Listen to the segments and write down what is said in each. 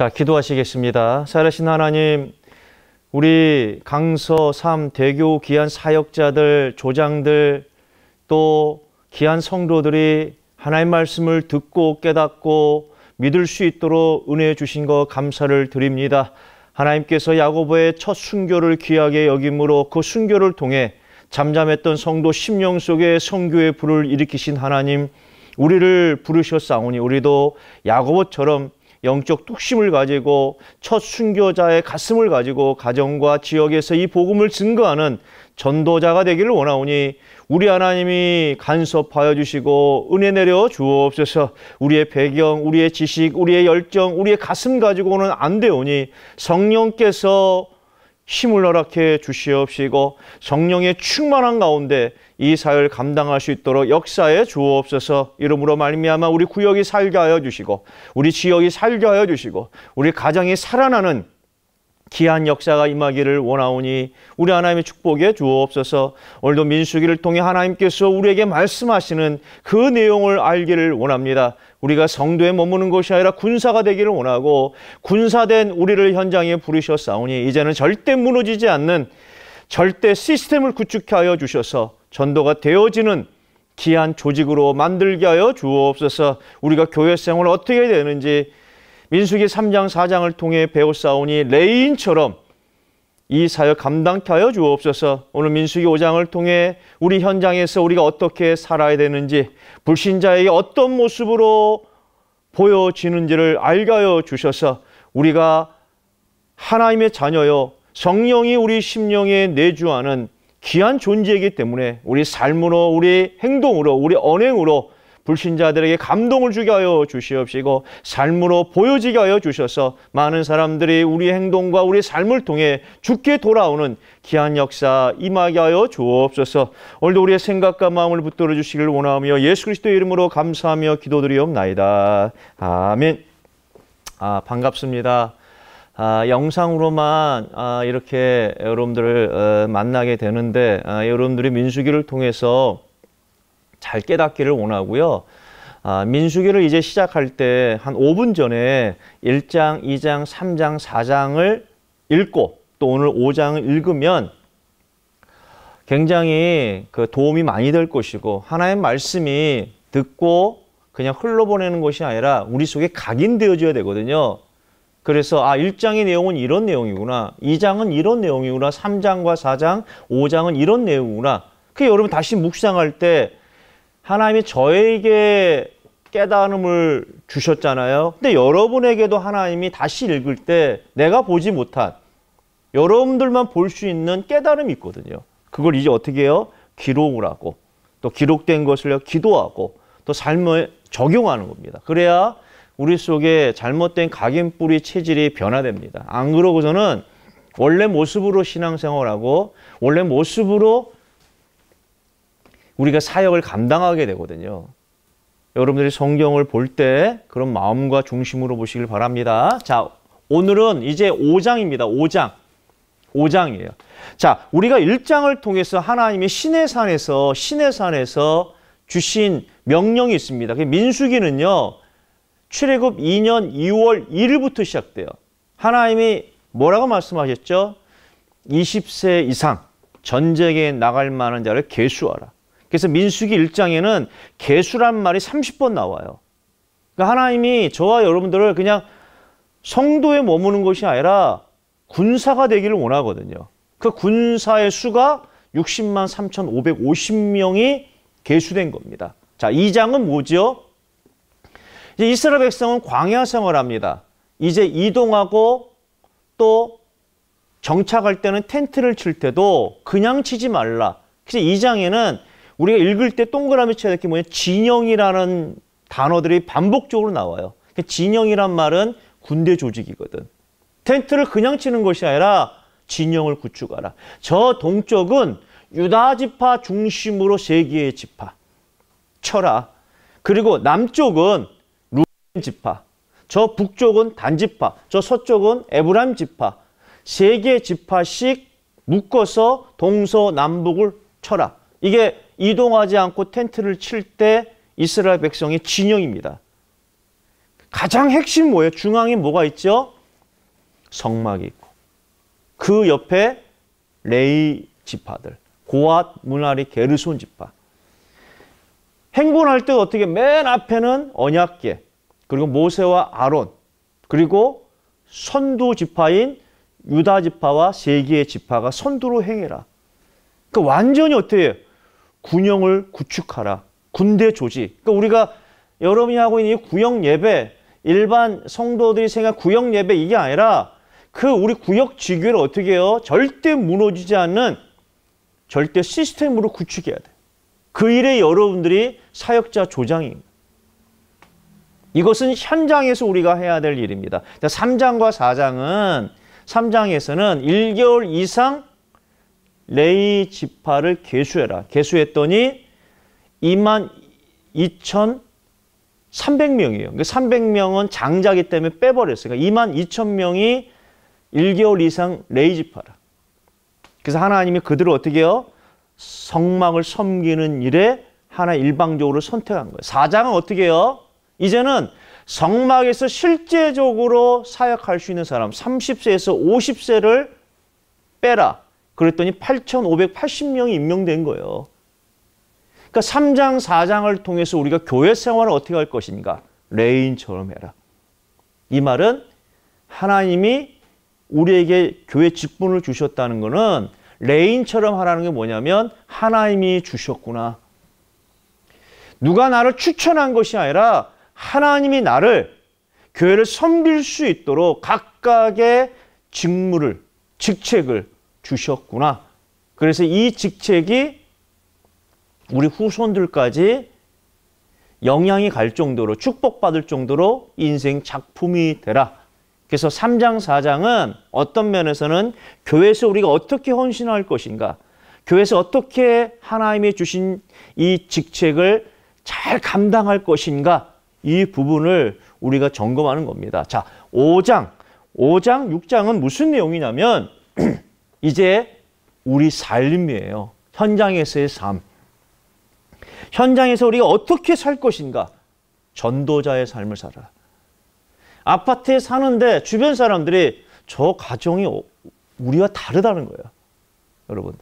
자, 기도하시겠습니다. 살아신 하나님, 우리 강서 3 대교 귀한 사역자들, 조장들, 또 귀한 성도들이 하나님 말씀을 듣고 깨닫고 믿을 수 있도록 은혜 주신 것 감사를 드립니다. 하나님께서 야고보의 첫 순교를 귀하게 여김으로 그 순교를 통해 잠잠했던 성도 심령 속에 성교의 불을 일으키신 하나님, 우리를 부르셨사오니 우리도 야고보처럼 영적 뚝심을 가지고 첫 순교자의 가슴을 가지고 가정과 지역에서 이 복음을 증거하는 전도자가 되기를 원하오니 우리 하나님이 간섭하여 주시고 은혜 내려 주옵소서 우리의 배경, 우리의 지식, 우리의 열정, 우리의 가슴 가지고는 안 되오니 성령께서 힘을 허락해 주시옵시고 성령의 충만한 가운데 이 사역을 감당할 수 있도록 역사에 주옵소서 이름으로 말미암아 우리 구역이 살게 하여 주시고 우리 지역이 살게 하여 주시고 우리 가정이 살아나는 귀한 역사가 임하기를 원하오니 우리 하나님의 축복에 주옵소서 오늘도 민수기를 통해 하나님께서 우리에게 말씀하시는 그 내용을 알기를 원합니다. 우리가 성도에 머무는 것이 아니라 군사가 되기를 원하고 군사된 우리를 현장에 부르셨사오니 이제는 절대 무너지지 않는 절대 시스템을 구축 하여 주셔서 전도가 되어지는 귀한 조직으로 만들게 하여 주옵소서 우리가 교회 생활 어떻게 해야 되는지 민숙이 3장 4장을 통해 배웠사오니 레인처럼 이 사역 감당케 하여 주옵소서. 오늘 민수기 5장을 통해 우리 현장에서 우리가 어떻게 살아야 되는지 불신자에게 어떤 모습으로 보여지는지를 알게 하여 주셔서 우리가 하나님의 자녀요 성령이 우리 심령에 내주하는 귀한 존재이기 때문에 우리 삶으로 우리 행동으로 우리 언행으로 불신자들에게 감동을 주게 하여 주시옵시고 삶으로 보여지게 하여 주셔서 많은 사람들이 우리 행동과 우리 삶을 통해 죽게 돌아오는 기한 역사 임하게 하여 주옵소서. 오늘도 우리의 생각과 마음을 붙들어 주시길 원하며 예수 그리스도의 이름으로 감사하며 기도드리옵나이다. 아멘. 아, 반갑습니다. 아, 영상으로만 아, 이렇게 여러분들을 어, 만나게 되는데 아, 여러분들이 민수기를 통해서 잘 깨닫기를 원하고요. 아, 민수기를 이제 시작할 때 한 5분 전에 1장, 2장, 3장, 4장을 읽고 또 오늘 5장을 읽으면 굉장히 그 도움이 많이 될 것이고 하나의 말씀이 듣고 그냥 흘러보내는 것이 아니라 우리 속에 각인되어져야 되거든요. 그래서 아 1장의 내용은 이런 내용이구나. 2장은 이런 내용이구나. 3장과 4장, 5장은 이런 내용이구나. 그 여러분 다시 묵상할 때 하나님이 저에게 깨달음을 주셨잖아요. 근데 여러분에게도 하나님이 다시 읽을 때 내가 보지 못한 여러분들만 볼 수 있는 깨달음이 있거든요. 그걸 이제 어떻게 해요? 기록을 하고 또 기록된 것을 기도하고 또 삶에 적용하는 겁니다. 그래야 우리 속에 잘못된 각인뿌리 체질이 변화됩니다. 안 그러고서는 원래 모습으로 신앙생활하고 원래 모습으로 우리가 사역을 감당하게 되거든요. 여러분들이 성경을 볼 때 그런 마음과 중심으로 보시길 바랍니다. 자, 오늘은 이제 5장입니다. 5장. 5장이에요. 자, 우리가 1장을 통해서 하나님이 신의 산에서 신의 산에서 주신 명령이 있습니다. 그 민수기는요. 출애굽 2년 2월 1일부터 시작돼요. 하나님이 뭐라고 말씀하셨죠? 20세 이상 전쟁에 나갈 만한 자를 계수하라. 그래서 민수기 1장에는 개수란 말이 30번 나와요. 그러니까 하나님이 저와 여러분들을 그냥 성도에 머무는 것이 아니라 군사가 되기를 원하거든요. 그 군사의 수가 60만 3,550명이 개수된 겁니다. 자, 2장은 뭐죠 이제 이스라엘 백성은 광야 생활합니다. 이제 이동하고 또 정착할 때는 텐트를 칠 때도 그냥 치지 말라. 그래서 2장에는 우리가 읽을 때 동그라미 쳐야 될 게 뭐냐 진영이라는 단어들이 반복적으로 나와요. 그 진영이란 말은 군대 조직이거든. 텐트를 그냥 치는 것이 아니라 진영을 구축하라. 저 동쪽은 유다 지파 중심으로 세 개의 지파 쳐라. 그리고 남쪽은 루벤 지파. 저 북쪽은 단지파. 저 서쪽은 에브람 지파. 세개 지파씩 묶어서 동서남북을 쳐라. 이게 이동하지 않고 텐트를 칠 때 이스라엘 백성의 진영입니다. 가장 핵심 뭐예요? 중앙에 뭐가 있죠? 성막이 있고 그 옆에 레이 지파들 고앗, 문하리, 게르손 지파 행군할 때 어떻게 맨 앞에는 언약계 그리고 모세와 아론 그리고 선두 지파인 유다 지파와 세기의 지파가 선두로 행해라. 그 그러니까 완전히 어떻게 해요? 군영을 구축하라. 군대 조직. 그러니까 우리가 여러분이 하고 있는 이 구역 예배, 일반 성도들이 생각 구역 예배 이게 아니라 그 우리 구역 지교를 어떻게 해요? 절대 무너지지 않는 절대 시스템으로 구축해야 돼. 그 일에 여러분들이 사역자 조장입니다. 이것은 현장에서 우리가 해야 될 일입니다. 3장과 4장은 3장에서는 1개월 이상 레이 지파를 계수해라. 계수했더니 2만 2천 300명이에요. 300명은 그러니까 장자기 때문에 빼버렸어요. 그러니까 2만 2천 명이 1개월 이상 레이 지파라. 그래서 하나님이 그들을 어떻게 해요? 성막을 섬기는 일에 하나 일방적으로 선택한 거예요. 사장은 어떻게 해요? 이제는 성막에서 실제적으로 사역할 수 있는 사람 30세에서 50세를 빼라. 그랬더니 8,580명이 임명된 거예요. 그러니까 3장, 4장을 통해서 우리가 교회 생활을 어떻게 할 것인가? 레인처럼 해라. 이 말은 하나님이 우리에게 교회 직분을 주셨다는 것은 레인처럼 하라는 게 뭐냐면 하나님이 주셨구나. 누가 나를 추천한 것이 아니라 하나님이 나를 교회를 섬길 수 있도록 각각의 직무를, 직책을 주셨구나. 그래서 이 직책이 우리 후손들까지 영향이 갈 정도로 축복받을 정도로 인생 작품이 되라. 그래서 3장, 4장은 어떤 면에서는 교회에서 우리가 어떻게 헌신할 것인가, 교회에서 어떻게 하나님이 주신 이 직책을 잘 감당할 것인가, 이 부분을 우리가 점검하는 겁니다. 자, 5장, 5장, 6장은 무슨 내용이냐면, 이제 우리 삶이에요. 현장에서의 삶. 현장에서 우리가 어떻게 살 것인가? 전도자의 삶을 살아라. 아파트에 사는데 주변 사람들이 저 가정이 어, 우리와 다르다는 거예요. 여러분.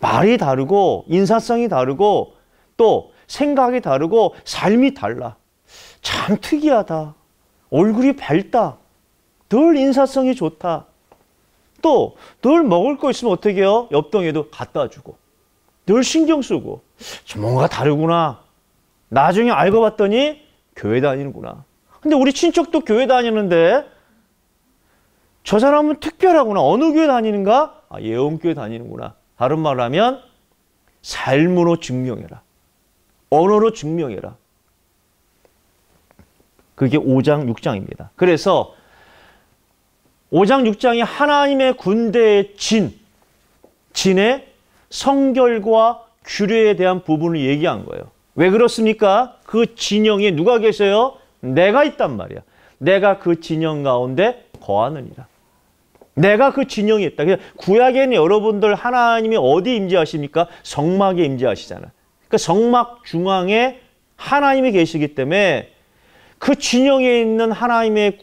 말이 다르고 인사성이 다르고 또 생각이 다르고 삶이 달라. 참 특이하다. 얼굴이 밝다. 늘 인사성이 좋다. 또늘 먹을 거 있으면 어떻게 해요? 옆동에도 갖다 주고 늘 신경 쓰고 뭔가 다르구나. 나중에 알고 봤더니 교회 다니는구나. 근데 우리 친척도 교회 다니는데 저 사람은 특별하구나. 어느 교회 다니는가? 아, 예원교회 다니는구나. 다른 말로 하면 삶으로 증명해라. 언어로 증명해라. 그게 5장, 6장입니다. 그래서 5장 6장이 하나님의 군대의 진, 진의 성결과 규례에 대한 부분을 얘기한 거예요. 왜 그렇습니까? 그 진영에 누가 계세요? 내가 있단 말이야. 내가 그 진영 가운데 거하느니라. 내가 그 진영에 있다. 구약에는 여러분들 하나님이 어디 임재하십니까? 성막에 임재하시잖아. 그 성막 중앙에 하나님이 계시기 때문에 그 진영에 있는 하나님의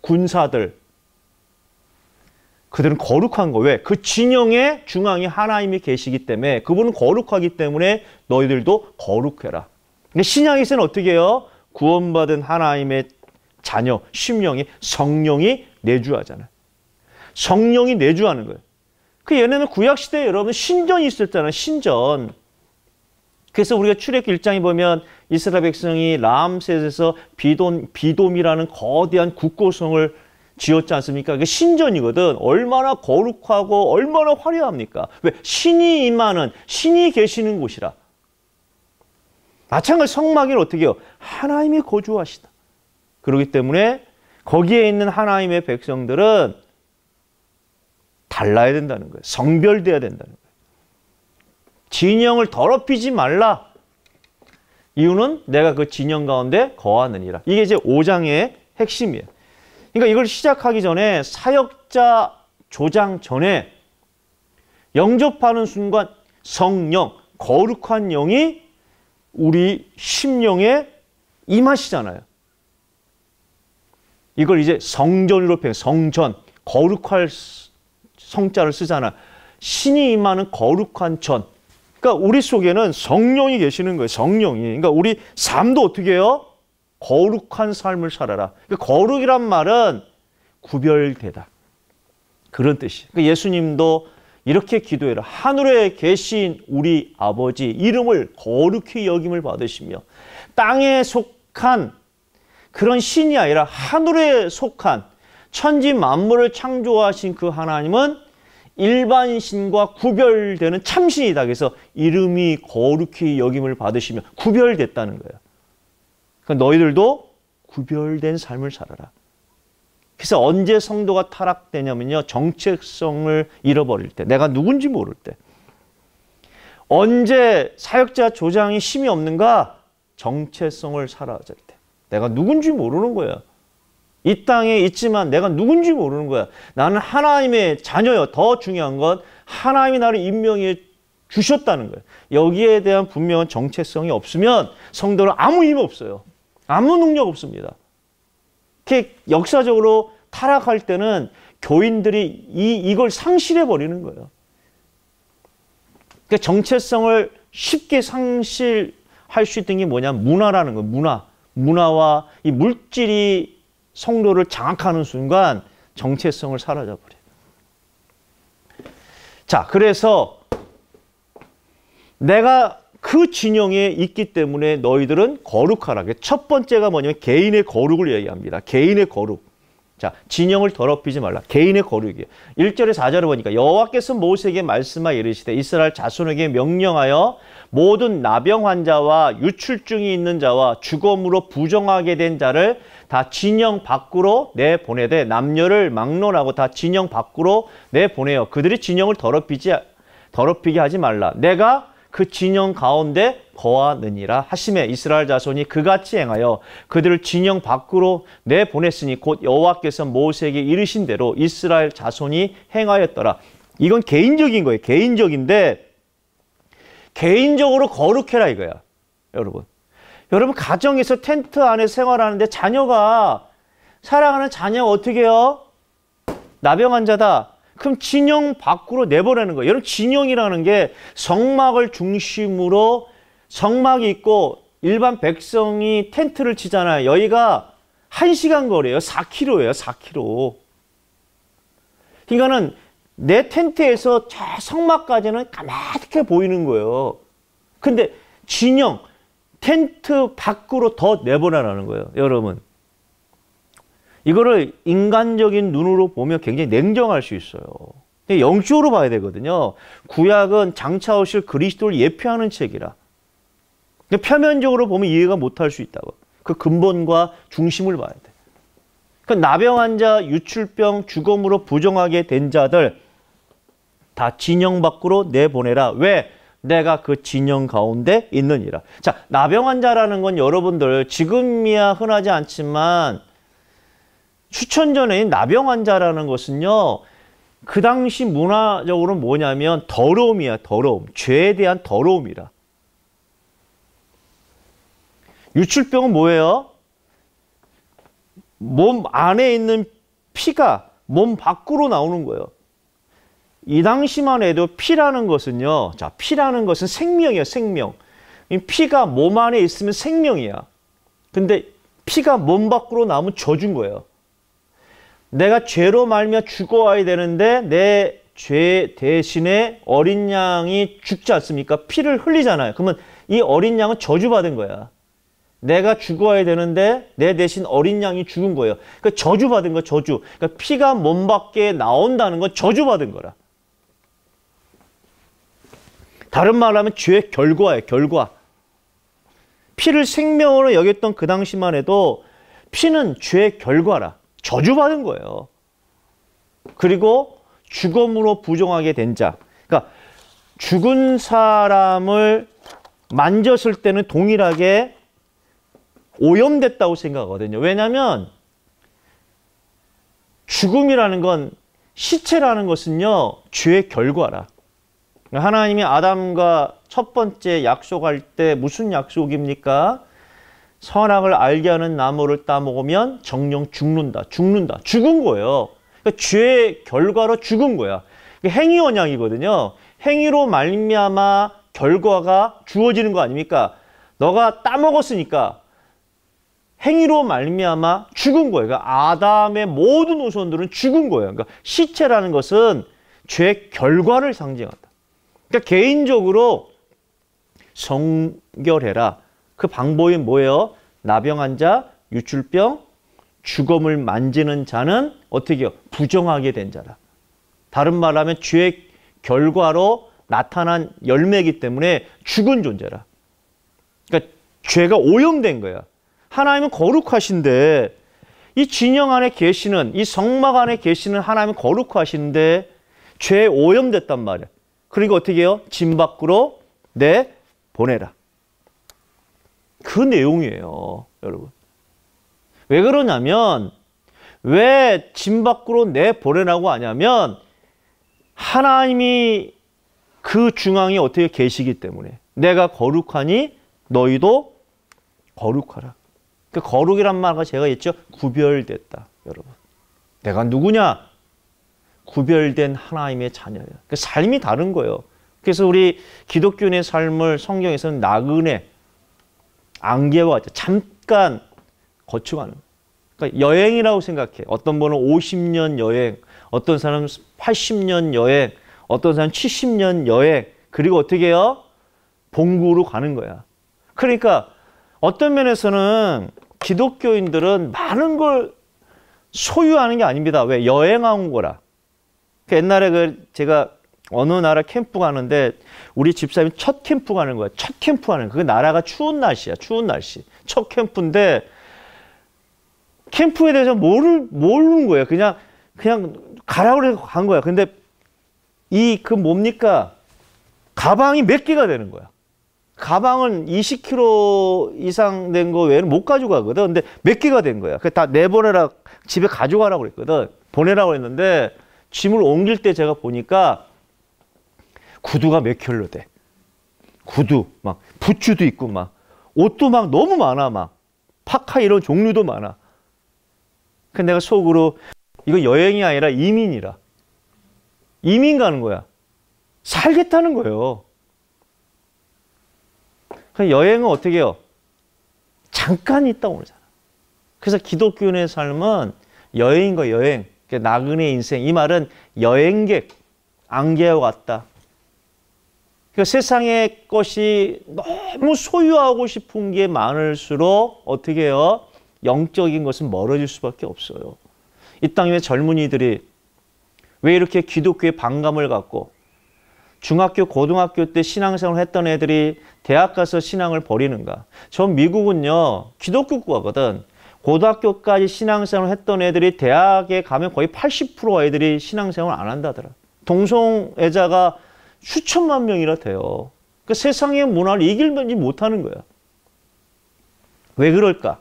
군사들, 그들은 거룩한 거. 왜? 그 진영의 중앙에 하나님이 계시기 때문에 그분은 거룩하기 때문에 너희들도 거룩해라. 근데 신약에서는 어떻게 해요? 구원받은 하나님의 자녀, 심령이, 성령이 내주하잖아요. 성령이 내주하는 거예요. 그 얘네는 구약시대에 여러분 신전이 있었잖아요. 신전. 그래서 우리가 출애굽 1장에 보면 이스라엘 백성이 라셋에서 비돔, 비돔이라는 거대한 국고성을 지었지 않습니까? 이 신전이거든. 얼마나 거룩하고 얼마나 화려합니까? 왜? 신이 임하는, 신이 계시는 곳이라. 마찬가지 성막에 어떻게 해요? 하나님이 거주하시다. 그렇기 때문에 거기에 있는 하나님의 백성들은 달라야 된다는 거예요. 성별돼야 된다는 거예요. 진영을 더럽히지 말라. 이유는 내가 그 진영 가운데 거하느니라. 이게 이제 5장의 핵심이에요. 그러니까 이걸 시작하기 전에 사역자 조장 전에 영접하는 순간 성령, 거룩한 영이 우리 심령에 임하시잖아요. 이걸 이제 성전으로 표현, 성전, 거룩할 성자를 쓰잖아. 신이 임하는 거룩한 천. 그러니까 우리 속에는 성령이 계시는 거예요. 성령이. 그러니까 우리 삶도 어떻게 해요? 거룩한 삶을 살아라. 그 거룩이란 말은 구별되다. 그런 뜻이 그러니까 예수님도 이렇게 기도해라. 하늘에 계신 우리 아버지 이름을 거룩히 여김을 받으시며 땅에 속한 그런 신이 아니라 하늘에 속한 천지 만물을 창조하신 그 하나님은 일반 신과 구별되는 참신이다. 그래서 이름이 거룩히 여김을 받으시며 구별됐다는 거예요. 그러니까 너희들도 구별된 삶을 살아라. 그래서 언제 성도가 타락되냐면요. 정체성을 잃어버릴 때, 내가 누군지 모를 때. 언제 사역자 조장이 힘이 없는가? 정체성을 사라질 때. 내가 누군지 모르는 거야. 이 땅에 있지만 내가 누군지 모르는 거야. 나는 하나님의 자녀여. 더 중요한 건 하나님이 나를 임명해 주셨다는 거예 여기에 대한 분명한 정체성이 없으면 성도는 아무 힘이 없어요. 아무 능력 없습니다. 역사적으로 타락할 때는 교인들이 이, 이걸 상실해버리는 거예요. 그러니까 정체성을 쉽게 상실할 수 있던 게 뭐냐 문화라는 거 문화 문화와 이 물질이 성도를 장악하는 순간 정체성을 사라져 버려요. 자, 그래서 내가 그 진영에 있기 때문에 너희들은 거룩하라첫 번째가 뭐냐면 개인의 거룩을 얘기합니다. 개인의 거룩. 자, 진영을 더럽히지 말라. 개인의 거룩이에요. 1절에 4절을 보니까 여호와께서 모세에게 말씀하 이르시되 이스라엘 자손에게 명령하여 모든 나병 환자와 유출증이 있는 자와 죽음으로 부정하게 된 자를 다 진영 밖으로 내보내되 남녀를 막론하고 다 진영 밖으로 내보내요. 그들이 진영을 더럽히지 더럽히게 하지 말라. 내가 그 진영 가운데 거하느니라 하심에 이스라엘 자손이 그같이 행하여 그들을 진영 밖으로 내보냈으니 곧 여호와께서 모세에게 이르신 대로 이스라엘 자손이 행하였더라. 이건 개인적인 거예요. 개인적인데 개인적으로 거룩해라 이거야. 여러분. 여러분 가정에서 텐트 안에 생활하는데 자녀가 사랑하는 자녀 어떻게 해요? 나병 환자다. 그럼 진영 밖으로 내보내는 거예요. 여러분 진영이라는 게 성막을 중심으로 성막이 있고 일반 백성이 텐트를 치잖아요. 여기가 1시간 거리예요. 4km예요. 4km. 그러니까는 내 텐트에서 저 성막까지는 까맣게 보이는 거예요. 근데 진영, 텐트 밖으로 더 내보내라는 거예요. 여러분. 이거를 인간적인 눈으로 보면 굉장히 냉정할 수 있어요. 근데 영적으로 봐야 되거든요. 구약은 장차 오실 그리스도를 예표하는 책이라. 근데 표면적으로 보면 이해가 못할 수 있다고. 그 근본과 중심을 봐야 돼. 그 나병 환자, 유출병, 죽음으로 부정하게 된 자들 다 진영 밖으로 내보내라. 왜? 내가 그 진영 가운데 있느니라. 자, 나병 환자라는 건 여러분들 지금이야 흔하지 않지만 추천전에 나병 환자라는 것은요. 그 당시 문화적으로 뭐냐면 더러움이야, 더러움. 죄에 대한 더러움이라. 유출병은 뭐예요? 몸 안에 있는 피가 몸 밖으로 나오는 거예요. 이 당시만 해도 피라는 것은요. 자, 피라는 것은 생명이에요, 생명. 피가 몸 안에 있으면 생명이야. 근데 피가 몸 밖으로 나오면 젖은 거예요. 내가 죄로 말며 죽어와야 되는데 내 죄 대신에 어린 양이 죽지 않습니까? 피를 흘리잖아요. 그러면 이 어린 양은 저주받은 거야. 내가 죽어야 되는데 내 대신 어린 양이 죽은 거예요. 그러니까 저주받은 거 저주. 그러니까 피가 몸 밖에 나온다는 건 저주받은 거라. 다른 말 하면 죄의 결과예요. 결과. 피를 생명으로 여겼던 그 당시만 해도 피는 죄의 결과라. 저주받은 거예요. 그리고 죽음으로 부정하게 된 자. 그러니까 죽은 사람을 만졌을 때는 동일하게 오염됐다고 생각하거든요. 왜냐하면 죽음이라는 건 시체라는 것은요 죄의 결과라. 그러니까 하나님이 아담과 첫 번째 약속할 때 무슨 약속입니까? 선악을 알게 하는 나무를 따먹으면 정령 죽는다. 죽는다. 죽은 거예요. 그러니까 죄의 결과로 죽은 거야. 그러니까 행위 원양이거든요. 행위로 말미암아 결과가 주어지는 거 아닙니까? 너가 따먹었으니까 행위로 말미암아 죽은 거예요. 그러니까 아담의 모든 후손들은 죽은 거예요. 그러니까 시체라는 것은 죄 결과를 상징한다. 그러니까 개인적으로 성결해라. 그 방법이 뭐예요? 나병 환자, 유출병, 죽음을 만지는 자는 어떻게 해요? 부정하게 된 자라. 다른 말하면 죄의 결과로 나타난 열매이기 때문에 죽은 존재라. 그러니까 죄가 오염된 거야. 하나님은 거룩하신데 이 진영 안에 계시는 이 성막 안에 계시는 하나님은 거룩하신데 죄에 오염됐단 말이야. 그러니 어떻게 해요? 진 밖으로 내 보내라. 그 내용이에요, 여러분. 왜 그러냐면 왜진 밖으로 내보내라고 하냐면 하나님이 그 중앙에 어떻게 계시기 때문에 내가 거룩하니 너희도 거룩하라. 그 거룩이란 말과 제가 했죠. 구별됐다, 여러분. 내가 누구냐? 구별된 하나님의 자녀예요. 그 삶이 다른 거예요. 그래서 우리 기독교인의 삶을 성경에서는 나그네, 안개와 같이 잠깐 거쳐가는 그러니까 여행이라고 생각해. 어떤 분은 50년 여행, 어떤 사람은 80년 여행, 어떤 사람은 70년 여행, 그리고 어떻게 해요? 본국로 가는 거야. 그러니까 어떤 면에서는 기독교인들은 많은 걸 소유하는 게 아닙니다. 왜? 여행한 거라. 그 옛날에 그 제가 어느 나라 캠프 가는데 우리 집사님첫 캠프 가는 거야. 첫 캠프 가는그 나라가 추운 날씨야. 추운 날씨. 첫 캠프인데 캠프에 대해서 모를 모르는 거야. 그냥 그냥 가라 고래서간 거야. 근데 이 그 뭡니까? 가방이 몇 개가 되는 거야. 가방은 20kg 이상 된 거 외에는 못가지고가거든 근데 몇 개가 된 거야. 그다 내보내라 집에 가져가라 고 그랬거든. 보내라고 했는데 짐을 옮길 때 제가 보니까 구두가 몇 켤로 돼. 구두, 막, 부츠도 있고, 막, 옷도 막 너무 많아, 막. 파카 이런 종류도 많아. 근데 내가 속으로, 이거 여행이 아니라 이민이라. 이민 가는 거야. 살겠다는 거예요. 여행은 어떻게 해요? 잠깐 있다 오잖아. 그래서 기독교인의 삶은 여행과 여행, 그러니까 나그네 인생. 이 말은 여행객, 안개와 같다. 그 세상의 것이 너무 소유하고 싶은 게 많을수록 어떻게 해요? 영적인 것은 멀어질 수밖에 없어요. 이 땅에 젊은이들이 왜 이렇게 기독교에 반감을 갖고 중학교, 고등학교 때 신앙생활 했던 애들이 대학 가서 신앙을 버리는가? 전 미국은요, 기독교 국가거든. 고등학교까지 신앙생활 했던 애들이 대학에 가면 거의 80% 애들이 신앙생활 을안 한다더라. 동성애자가 수천만 명이라 돼요. 그러니까 세상의 문화를 이길면지 못하는 거야. 왜 그럴까?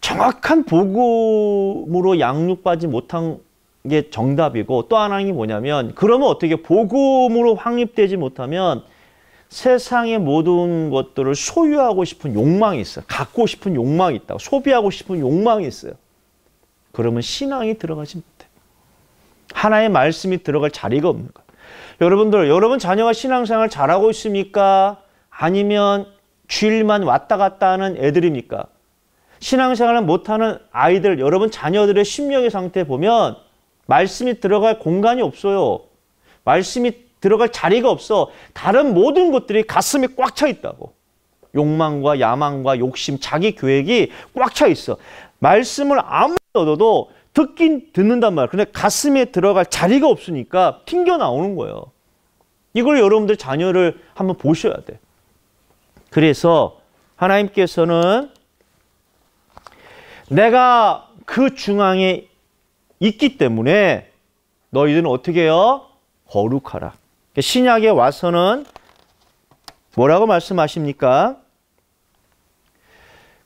정확한 복음으로 양육받지 못한 게 정답이고 또 하나는 뭐냐면 그러면 어떻게 복음으로 확립되지 못하면 세상의 모든 것들을 소유하고 싶은 욕망이 있어요. 갖고 싶은 욕망이 있다고 소비하고 싶은 욕망이 있어요. 그러면 신앙이 들어가지 하나의 말씀이 들어갈 자리가 없는 거 여러분들, 여러분 자녀가 신앙생활 잘하고 있습니까? 아니면 주일만 왔다 갔다 하는 애들입니까? 신앙생활을 못하는 아이들, 여러분 자녀들의 심령의 상태 보면 말씀이 들어갈 공간이 없어요. 말씀이 들어갈 자리가 없어. 다른 모든 것들이 가슴에 꽉차 있다고. 욕망과 야망과 욕심, 자기 계획이 꽉 차 있어. 말씀을 아무리 얻어도 듣긴 듣는단 말이에요. 근데 가슴에 들어갈 자리가 없으니까 튕겨 나오는 거예요. 이걸 여러분들 자녀를 한번 보셔야 돼. 그래서 하나님께서는 내가 그 중앙에 있기 때문에 너희들은 어떻게 해요? 거룩하라. 신약에 와서는 뭐라고 말씀하십니까?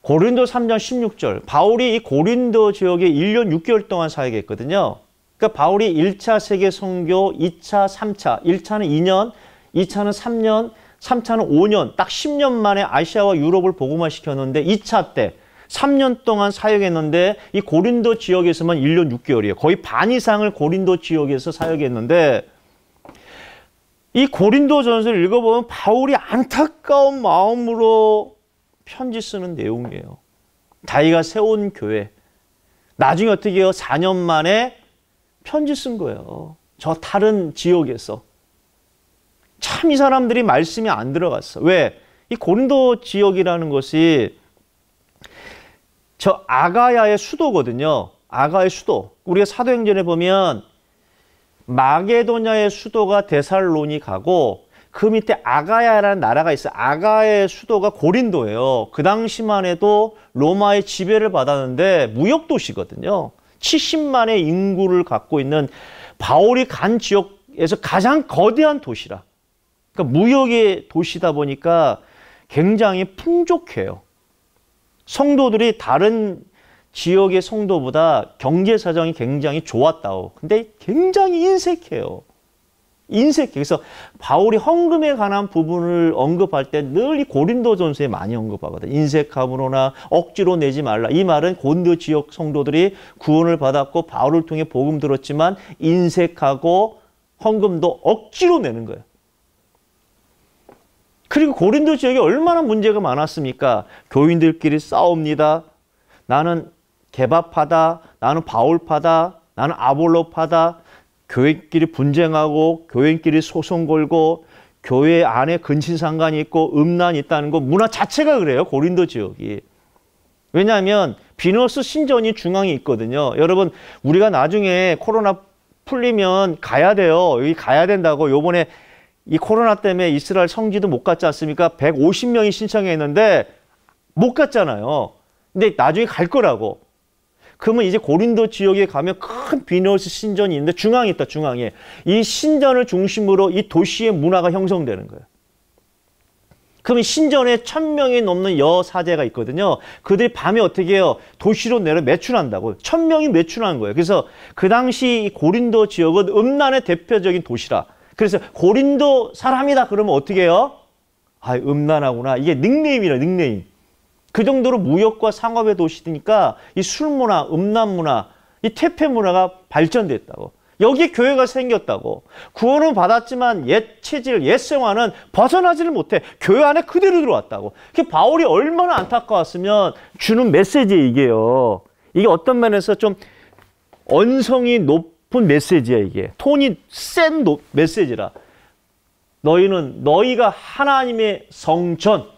고린도 3장 16절 바울이 이 고린도 지역에 1년 6개월 동안 사역했거든요. 그러니까 바울이 1차 세계 선교, 2차, 3차, 1차는 2년, 2차는 3년, 3차는 5년, 딱 10년 만에 아시아와 유럽을 복음화 시켰는데 2차 때 3년 동안 사역했는데 이 고린도 지역에서만 1년 6개월이에요. 거의 반 이상을 고린도 지역에서 사역했는데 이 고린도 전서를 읽어보면 바울이 안타까운 마음으로 편지 쓰는 내용이에요. 다이가 세운 교회. 나중에 어떻게 해요? 4년 만에 편지 쓴 거예요. 저 다른 지역에서. 참 이 사람들이 말씀이 안 들어갔어. 왜? 이 고린도 지역이라는 것이 저 아가야의 수도거든요. 아가의 수도. 우리가 사도행전에 보면 마게도냐의 수도가 데살로니 가고 그 밑에 아가야라는 나라가 있어요. 아가야의 수도가 고린도예요. 그 당시만 해도 로마의 지배를 받았는데 무역 도시거든요. 70만의 인구를 갖고 있는 바울이 간 지역에서 가장 거대한 도시라. 그러니까 무역의 도시다 보니까 굉장히 풍족해요. 성도들이 다른 지역의 성도보다 경제 사정이 굉장히 좋았다고. 근데 굉장히 인색해요. 인색 그래서 바울이 헌금에 관한 부분을 언급할 때늘이 고린도전서에 많이 언급하거든. 인색함으로나 억지로 내지 말라. 이 말은 곤드 지역 성도들이 구원을 받았고 바울을 통해 복음 들었지만 인색하고 헌금도 억지로 내는 거예요. 그리고 고린도 지역에 얼마나 문제가 많았습니까? 교인들끼리 싸웁니다. 나는 개밥하다 나는 바울파다, 나는 아볼로파다, 교회끼리 분쟁하고 교회끼리 소송 걸고 교회 안에 근친상관이 있고 음란이 있다는 거 문화 자체가 그래요. 고린도 지역이. 왜냐하면 비너스 신전이 중앙에 있거든요. 여러분 우리가 나중에 코로나 풀리면 가야 돼요. 여기 가야 된다고 요번에 이 코로나 때문에 이스라엘 성지도 못 갔지 않습니까? 150명이 신청했는데 못 갔잖아요. 근데 나중에 갈 거라고. 그러면 이제 고린도 지역에 가면 큰비누스 신전이 있는데 중앙에 있다 중앙에 이 신전을 중심으로 이 도시의 문화가 형성되는 거예요. 그럼 신전에 천 명이 넘는 여사제가 있거든요. 그들이 밤에 어떻게 해요? 도시로 내려 매출한다고. 천 명이 매출한 거예요. 그래서 그 당시 고린도 지역은 음란의 대표적인 도시라. 그래서 고린도 사람이다 그러면 어떻게 해요? 아, 음란하구나. 이게 닉네임이라 닉네임. 그 정도로 무역과 상업의 도시니까 이 술 문화, 음란 문화, 이 퇴폐 문화가 발전됐다고. 여기 교회가 생겼다고. 구원은 받았지만 옛 체질, 옛 생활은 벗어나지를 못해. 교회 안에 그대로 들어왔다고. 그 바울이 얼마나 안타까웠으면 주는 메시지 이게요. 이게 어떤 면에서 좀 언성이 높은 메시지야 이게. 톤이 센 메시지라. 너희는 너희가 하나님의 성전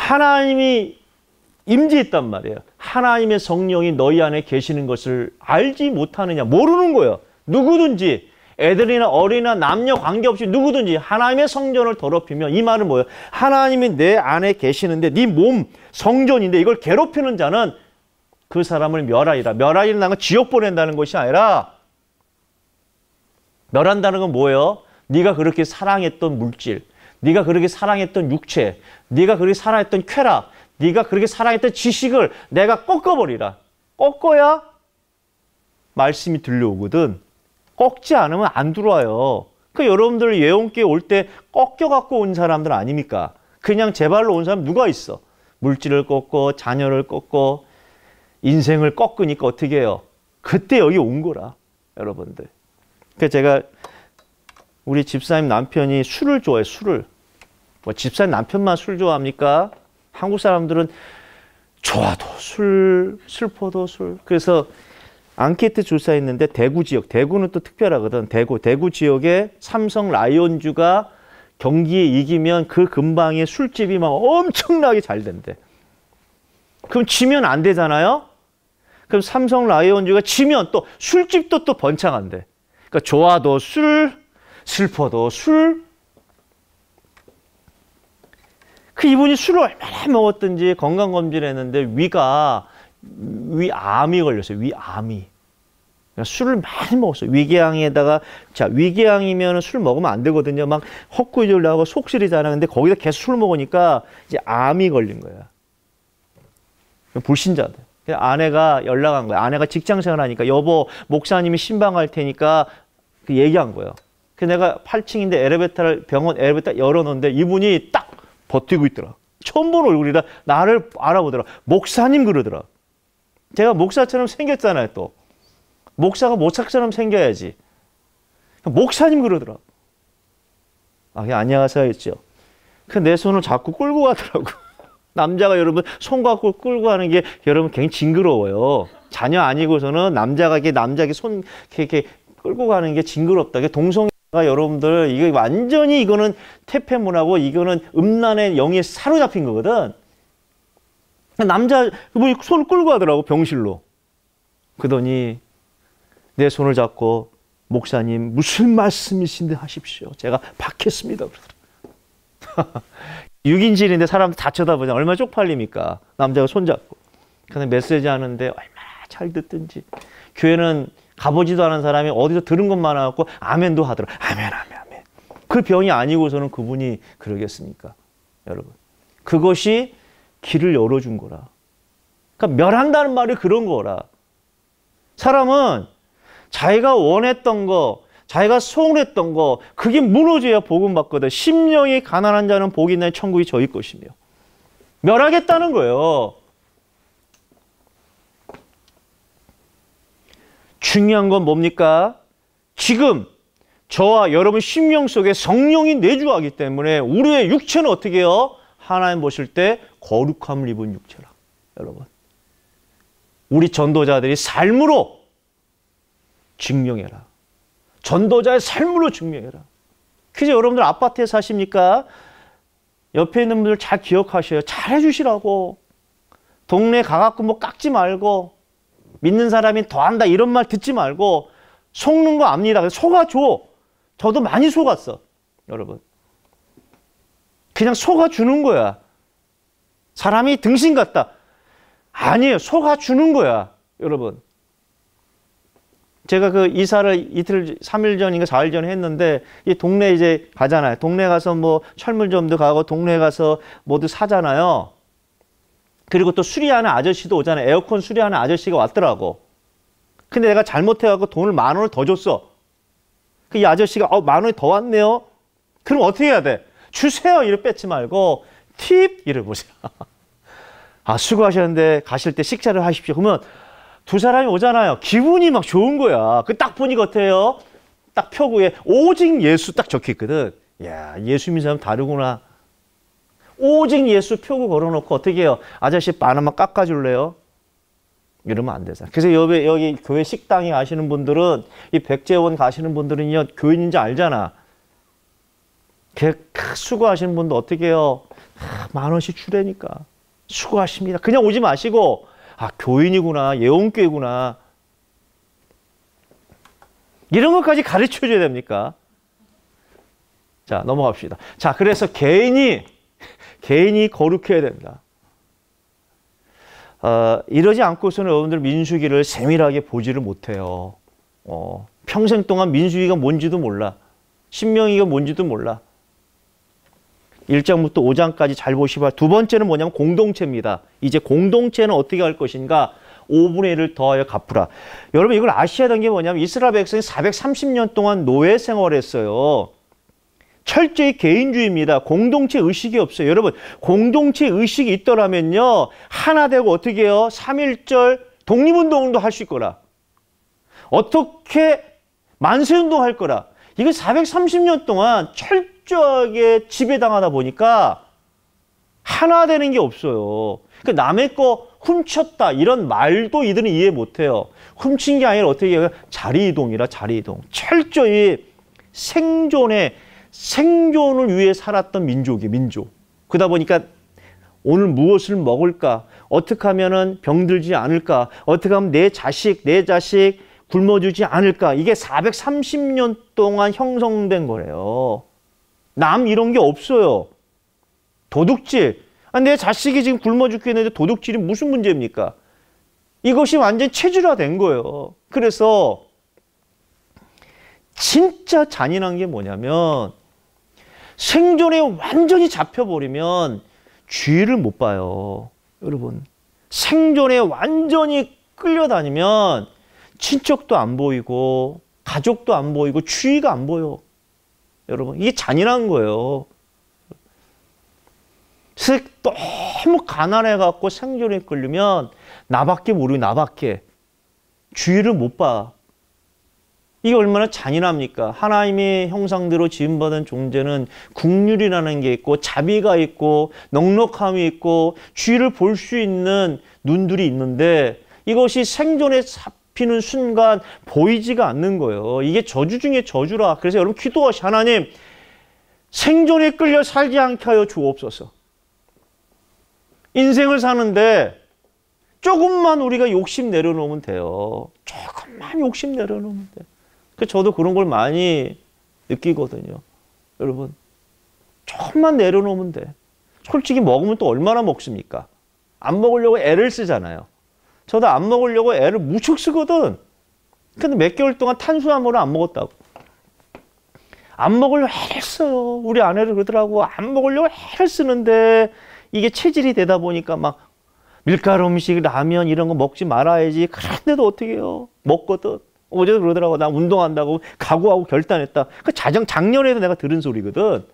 하나님이 임재했단 말이에요. 하나님의 성령이 너희 안에 계시는 것을 알지 못하느냐 모르는 거예요. 누구든지 애들이나 어린이나 남녀 관계없이 누구든지 하나님의 성전을 더럽히면 이 말은 뭐예요? 하나님이 내 안에 계시는데 네 몸 성전인데 이걸 괴롭히는 자는 그 사람을 멸하이라. 멸하이는건 지옥 보낸다는 것이 아니라 멸한다는 건 뭐예요? 네가 그렇게 사랑했던 물질, 네가 그렇게 사랑했던 육체, 네가 그렇게 사랑했던 쾌락, 네가 그렇게 사랑했던 지식을 내가 꺾어버리라. 꺾어야 말씀이 들려오거든. 꺾지 않으면 안 들어와요. 그 여러분들 예언교회 올때 꺾여갖고 온 사람들 아닙니까? 그냥 제 발로 온 사람 누가 있어? 물질을 꺾고 자녀를 꺾고 인생을 꺾으니까 어떻게 해요? 그때 여기 온 거라 여러분들. 그 제가 우리 집사님 남편이 술을 좋아해 술을. 뭐 집사 남편만 술 좋아합니까? 한국 사람들은 좋아도 술, 슬퍼도 술. 그래서 앙케트 조사 했는데 대구 지역, 대구는 또 특별하거든. 대구, 대구 지역에 삼성 라이온주가 경기에 이기면 그 근방에 술집이 막 엄청나게 잘 된대. 그럼 지면 안 되잖아요? 그럼 삼성 라이온즈가 지면 또 술집도 또 번창한대. 그러니까 좋아도 술, 슬퍼도 술, 그 이분이 술을 얼마나 먹었든지 건강검진을 했는데 위가 위암이 걸렸어요. 위암이. 그러니까 술을 많이 먹었어요. 위궤양에다가 자 위궤양이면 술 먹으면 안 되거든요. 막 헛구질 나고 속쓰리잖아. 근데 거기다 계속 술 먹으니까 이제 암이 걸린 거예요 불신자들. 아내가 연락한 거예요 아내가 직장생활 하니까 여보 목사님이 신방할 테니까 그 얘기한 거예요. 그 내가 8층인데 엘리베이터를 병원 엘리베이터 열어놓는데 이분이 딱 버티고 있더라. 처음 본 얼굴이라 나를 알아보더라. 목사님 그러더라. 제가 목사처럼 생겼잖아요, 또. 목사가 모착처럼 생겨야지. 그러니까 목사님 그러더라. 아, 그냥 안녕하세요 했죠. 그내 그러니까 손을 자꾸 끌고 가더라고. 남자가 여러분 손 갖고 끌고 가는 게 여러분 굉장히 징그러워요. 자녀 아니고서는 남자가 이게 남자게 손 이렇게, 이렇게 끌고 가는 게 징그럽다. 동성 아, 여러분들 이거 완전히 이거는 퇴폐 문화고 이거는 음란의 영에 사로잡힌 거거든. 남자 뭐 손을 끌고 가더라고 병실로. 그러더니 내 손을 잡고 목사님 무슨 말씀이신데 하십시오. 제가 받겠습니다. 육인질인데 사람 다 쳐다보자. 얼마나 쪽팔립니까? 남자가 손잡고. 그냥 메시지 하는데 얼마나 잘 듣든지. 교회는 가보지도 않은 사람이 어디서 들은 것만 하고 아멘도 하더라. 아멘, 아멘, 아멘. 그 병이 아니고서는 그분이 그러겠습니까? 여러분. 그것이 길을 열어준 거라. 그러니까 멸한다는 말이 그런 거라. 사람은 자기가 원했던 거, 자기가 소원했던 거, 그게 무너져야 복음 받거든. 심령이 가난한 자는 복이 있나 천국이 저희 것이며. 멸하겠다는 거예요. 중요한 건 뭡니까? 지금 저와 여러분 심령 속에 성령이 내주하기 때문에 우리의 육체는 어떻게 해요? 하나님 보실 때 거룩함을 입은 육체라. 여러분. 우리 전도자들이 삶으로 증명해라. 전도자의 삶으로 증명해라. 그제 여러분들 아파트에 사십니까? 옆에 있는 분들 잘 기억하셔요. 잘 해주시라고. 동네 가갖고 뭐 깎지 말고 믿는 사람이 더한다 이런 말 듣지 말고 속는 거 압니다. 속아줘. 저도 많이 속았어. 여러분. 그냥 속아주는 거야. 사람이 등신 같다. 아니에요. 속아주는 거야. 여러분. 제가 그 이사를 이틀, 삼일 전인가 사일 전에 했는데 이 동네 이제 가잖아요. 동네 가서 뭐 철물점도 가고 동네 가서 모두 사잖아요. 그리고 또 수리하는 아저씨도 오잖아. 요 에어컨 수리하는 아저씨가 왔더라고. 근데 내가 잘못해갖고 돈을 만 원을 더 줬어. 그 이 아저씨가 어, 만 원이 더 왔네요. 그럼 어떻게 해야 돼? 주세요. 이를 뺏지 말고 팁 이를 보세요. 아 수고하셨는데 가실 때 식사를 하십시오. 그러면 두 사람이 오잖아요. 기분이 막 좋은 거야. 그 딱 보니 같아요. 딱 표구에 오직 예수 딱 적혀 있거든. 야 예수 믿는 사람 다르구나. 오직 예수 표고 걸어놓고 어떻게 해요? 아저씨 바나마 깎아줄래요? 이러면 안 되잖아. 그래서 여기, 여기 교회 식당에 가시는 분들은 이 백제원 가시는 분들은요 교인인지 알잖아. 수고하시는 분도 어떻게 해요? 만 원씩 주래니까 수고하십니다. 그냥 오지 마시고 아 교인이구나 예원교회구나 이런 것까지 가르쳐줘야 됩니까? 자 넘어갑시다. 자 그래서 개인이 개인이 거룩해야 됩니다. 어, 이러지 않고서는 여러분들 민수기를 세밀하게 보지를 못해요. 어, 평생 동안 민수기가 뭔지도 몰라. 신명기가 뭔지도 몰라. 1장부터 5장까지 잘 보시바. 두 번째는 뭐냐면 공동체입니다. 이제 공동체는 어떻게 할 것인가? 5분의 1을 더하여 갚으라. 여러분 이걸 아셔야 되는 게 뭐냐면 이스라엘 백성이 430년 동안 노예 생활했어요. 철저히 개인주의입니다. 공동체 의식이 없어요. 여러분, 공동체 의식이 있더라면요. 하나 되고 어떻게 해요? 3.1절 독립운동도 할 수 있거라. 어떻게 만세운동 할 거라. 이거 430년 동안 철저하게 지배당하다 보니까 하나 되는 게 없어요. 그 남의 거 훔쳤다 이런 말도 이들은 이해 못해요. 훔친 게 아니라 어떻게 해요? 자리 이동이라 자리 이동. 철저히 생존의 생존을 위해 살았던 민족이 민족. 그러다 보니까 오늘 무엇을 먹을까? 어떻게 하면 병들지 않을까? 어떻게 하면 내 자식, 내 자식 굶어주지 않을까? 이게 430년 동안 형성된 거래요. 남 이런 게 없어요. 도둑질. 아, 내 자식이 지금 굶어 죽겠는데 도둑질이 무슨 문제입니까? 이것이 완전 체질화된 거예요. 그래서 진짜 잔인한 게 뭐냐면 생존에 완전히 잡혀버리면 주의를 못 봐요. 여러분. 생존에 완전히 끌려다니면 친척도 안 보이고 가족도 안 보이고 주위가 안 보여. 여러분, 이게 잔인한 거예요. 너무 가난해갖고 생존에 끌리면 나밖에 모르고 나밖에 주위를 못 봐. 이게 얼마나 잔인합니까? 하나님의 형상대로 지음받은 존재는 국률이라는 게 있고 자비가 있고 넉넉함이 있고 주의를 볼 수 있는 눈들이 있는데 이것이 생존의 잡히는 순간 보이지가 않는 거예요. 이게 저주 중에 저주라. 그래서 여러분 기도하시 하나님 생존에 끌려 살지 않게 하여 주옵소서. 인생을 사는데 조금만 우리가 욕심 내려놓으면 돼요. 조금만 욕심 내려놓으면 돼그 저도 그런 걸 많이 느끼거든요. 여러분 조금만 내려놓으면 돼. 솔직히 먹으면 또 얼마나 먹습니까? 안 먹으려고 애를 쓰잖아요. 저도 안 먹으려고 애를 무척 쓰거든. 근데 몇 개월 동안 탄수화물을 안 먹었다고. 안 먹으려고 애를 써요. 우리 아내를 그러더라고. 안 먹으려고 애를 쓰는데 이게 체질이 되다 보니까 막 밀가루 음식, 라면 이런 거 먹지 말아야지. 그런데도 어떻게 해요? 먹거든. 어제도 그러더라고. 나 운동한다고 각오하고 결단했다. 그 자정 작년에도 내가 들은 소리거든.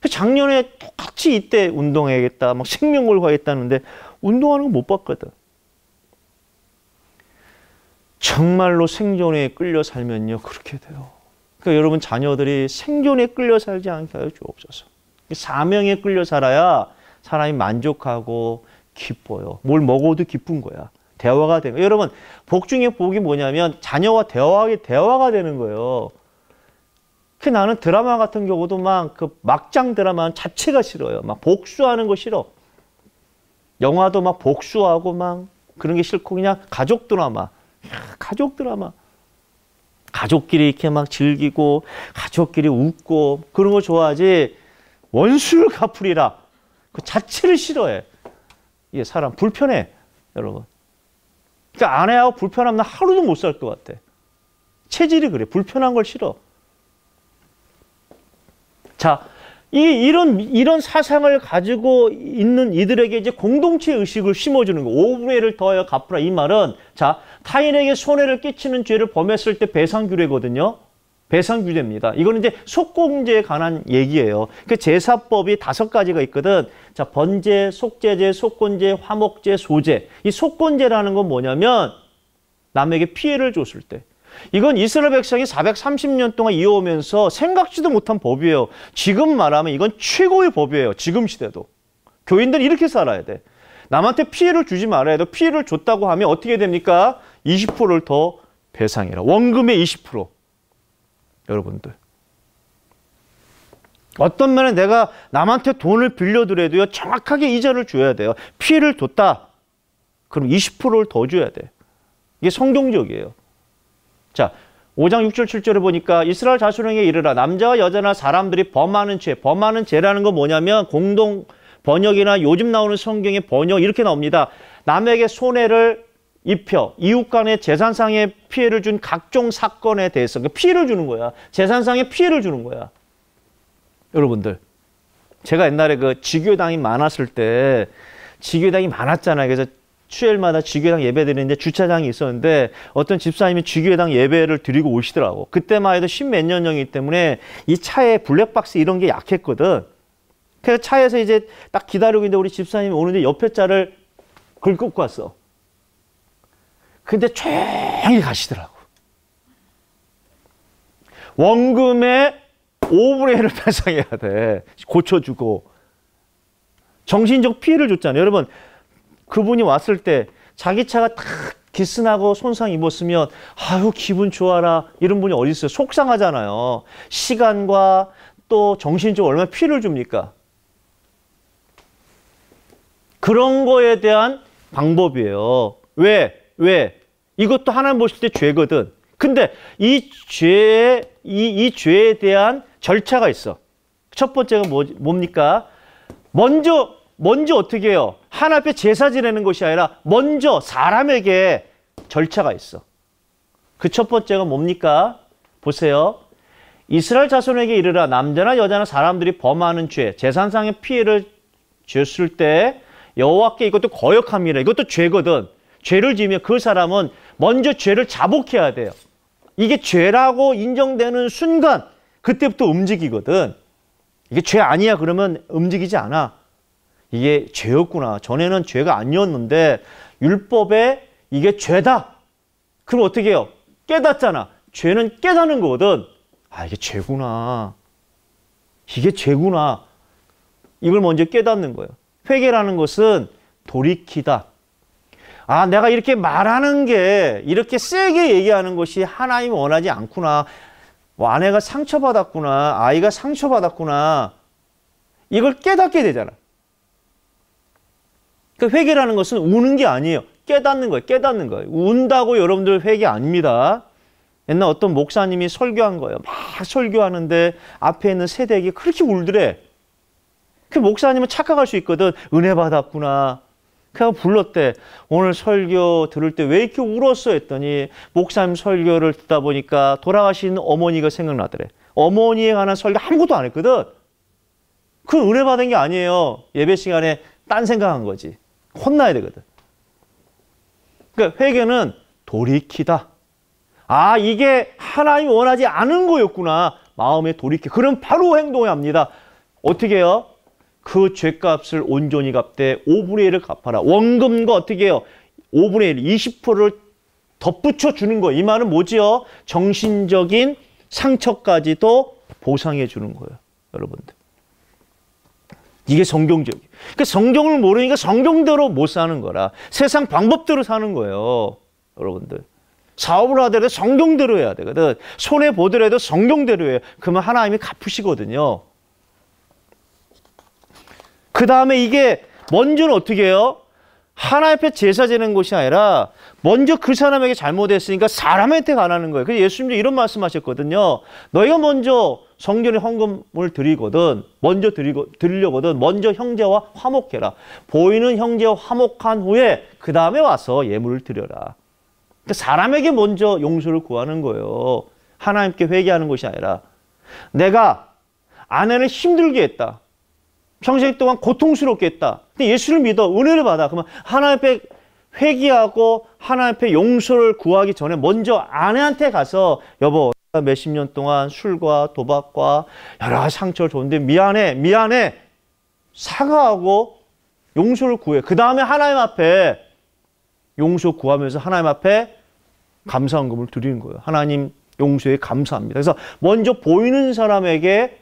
그 작년에 똑같이 이때 운동해야겠다. 막 생명 걸고 하겠다는데 운동하는 거 못 봤거든. 정말로 생존에 끌려 살면요. 그렇게 돼요. 그러니까 여러분 자녀들이 생존에 끌려 살지 않게 하여 주옵서 사명에 끌려 살아야 사람이 만족하고 기뻐요. 뭘 먹어도 기쁜 거야. 대화가 되는 거예요. 여러분, 복 중에 복이 뭐냐면 자녀와 대화하게 대화가 되는 거예요. 그 나는 드라마 같은 경우도 막 그 막장 드라마 자체가 싫어요. 막 복수하는 거 싫어. 영화도 막 복수하고 막 그런 게 싫고 그냥 가족 드라마. 가족 드라마. 가족끼리 이렇게 막 즐기고 가족끼리 웃고 그런 거 좋아하지 원수 갚으리라 그 자체를 싫어해 이게 사람 불편해 여러분 그러니까 아내하고 불편하면 하루도 못 살 것 같아. 체질이 그래. 불편한 걸 싫어. 자, 이, 이런, 이런 사상을 가지고 있는 이들에게 이제 공동체 의식을 심어주는 거. 5분의 1 더하여 갚으라. 이 말은, 자, 타인에게 손해를 끼치는 죄를 범했을 때 배상규례거든요. 배상 규제입니다. 이거는 이제 속공제에 관한 얘기예요. 그 제사법이 다섯 가지가 있거든. 자, 번제, 속제제, 속건제, 화목제, 소제. 이 속건제라는 건 뭐냐면 남에게 피해를 줬을 때 이건 이스라엘 백성이 430년 동안 이어오면서 생각지도 못한 법이에요. 지금 말하면 이건 최고의 법이에요. 지금 시대도. 교인들 이렇게 살아야 돼. 남한테 피해를 주지 말아야 돼. 피해를 줬다고 하면 어떻게 됩니까? 20%를 더 배상해라. 원금의 20%. 여러분들. 어떤 면에 내가 남한테 돈을 빌려드려도요, 정확하게 이자를 줘야 돼요. 피해를 뒀다. 그럼 20%를 더 줘야 돼. 이게 성경적이에요. 자, 5장 6절 7절에 보니까 이스라엘 자수령에 이르라 남자와 여자나 사람들이 범하는 죄 범하는 죄라는 건 뭐냐면 공동 번역이나 요즘 나오는 성경의 번역 이렇게 나옵니다. 남에게 손해를 입혀 이웃 간의 재산상의 피해를 준 각종 사건에 대해서 그러니까 피해를 주는 거야. 재산상의 피해를 주는 거야. 여러분들 제가 옛날에 그 지교당이 많았을 때 지교당이 많았잖아요. 그래서 주일마다 지교당 예배 드리는데 주차장이 있었는데 어떤 집사님이 지교당 예배를 드리고 오시더라고. 그때만 해도 십 몇 년형이기 때문에 이 차에 블랙박스 이런 게 약했거든. 그래서 차에서 이제 딱 기다리고 있는데 우리 집사님이 오는데 옆에 자를 긁고 왔어. 근데 조용히 가시더라고. 원금의 5분의 1을 배상해야 돼. 고쳐주고. 정신적 피해를 줬잖아요. 여러분, 그분이 왔을 때 자기 차가 탁 기스나고 손상 입었으면 아유 기분 좋아라 이런 분이 어디 있어요? 속상하잖아요. 시간과 또정신적 얼마나 피를 줍니까? 그런 거에 대한 방법이에요. 왜? 왜? 이것도 하나님 보실 때 죄거든. 근데 이 죄에 이, 이 죄에 대한 절차가 있어. 첫 번째가 뭐, 뭡니까? 먼저 먼저 어떻게 해요? 하나 앞에 제사 지내는 것이 아니라 먼저 사람에게 절차가 있어. 그 첫 번째가 뭡니까? 보세요. 이스라엘 자손에게 이르라 남자나 여자나 사람들이 범하는 죄, 재산상의 피해를 줬을 때 여호와께 이것도 거역함이라. 이것도 죄거든. 죄를 지으면 그 사람은 먼저 죄를 자복해야 돼요. 이게 죄라고 인정되는 순간 그때부터 움직이거든. 이게 죄 아니야 그러면 움직이지 않아. 이게 죄였구나. 전에는 죄가 아니었는데 율법에 이게 죄다. 그럼 어떻게 해요? 깨닫잖아. 죄는 깨닫는 거거든. 아 이게 죄구나. 이게 죄구나. 이걸 먼저 깨닫는 거예요. 회개라는 것은 돌이키다. 아, 내가 이렇게 말하는 게 이렇게 세게 얘기하는 것이 하나님 원하지 않구나. 뭐 아내가 상처받았구나. 아이가 상처받았구나. 이걸 깨닫게 되잖아. 그 회개라는 것은 우는 게 아니에요. 깨닫는 거예요. 깨닫는 거예요. 운다고 여러분들 회개 아닙니다. 옛날 어떤 목사님이 설교한 거예요. 막 설교하는데 앞에 있는 세대에게 그렇게 울더래. 그 목사님은 착각할 수 있거든. 은혜 받았구나. 그가 불렀대. 오늘 설교 들을 때 왜 이렇게 울었어? 했더니 목사님 설교를 듣다 보니까 돌아가신 어머니가 생각나더래. 어머니에 관한 설교 아무것도 안 했거든. 그 은혜 받은 게 아니에요. 예배 시간에 딴 생각한 거지. 혼나야 되거든. 그러니까 회개는 돌이키다. 아, 이게 하나님 원하지 않은 거였구나. 마음에 돌이키. 그럼 바로 행동해 합니다. 어떻게 해요? 그 죄값을 온전히 갚되 5분의 1을 갚아라. 원금과 어떻게 해요? 5분의 1, 20%를 덧붙여 주는 거예요. 이 말은 뭐지요? 정신적인 상처까지도 보상해 주는 거예요. 여러분들. 이게 성경적이에요. 그러니까 성경을 모르니까 성경대로 못 사는 거라. 세상 방법대로 사는 거예요. 여러분들. 사업을 하더라도 성경대로 해야 되거든. 손해 보더라도 성경대로 해요. 그러면 하나님이 갚으시거든요. 그 다음에 이게 먼저는 어떻게 해요? 하나 앞에 제사 지는 것이 아니라 먼저 그 사람에게 잘못했으니까 사람한테 가하는 거예요. 그래서 예수님도 이런 말씀하셨거든요. 너희가 먼저 성전에 헌금을 드리거든 먼저 드리고 드리려거든 먼저 형제와 화목해라. 보이는 형제와 화목한 후에 그 다음에 와서 예물을 드려라. 그러니까 사람에게 먼저 용서를 구하는 거예요. 하나님께 회개하는 것이 아니라 내가 아내를 힘들게 했다. 평생 동안 고통스럽겠다. 근데 예수를 믿어 은혜를 받아. 그러면 하나님 앞에 회개하고 하나님 앞에 용서를 구하기 전에 먼저 아내한테 가서 여보 몇십 년 동안 술과 도박과 여러 상처를 줬는데 미안해 미안해 사과하고 용서를 구해. 그 다음에 하나님 앞에 용서 구하면서 하나님 앞에 감사한금을 드리는 거예요. 하나님 용서에 감사합니다. 그래서 먼저 보이는 사람에게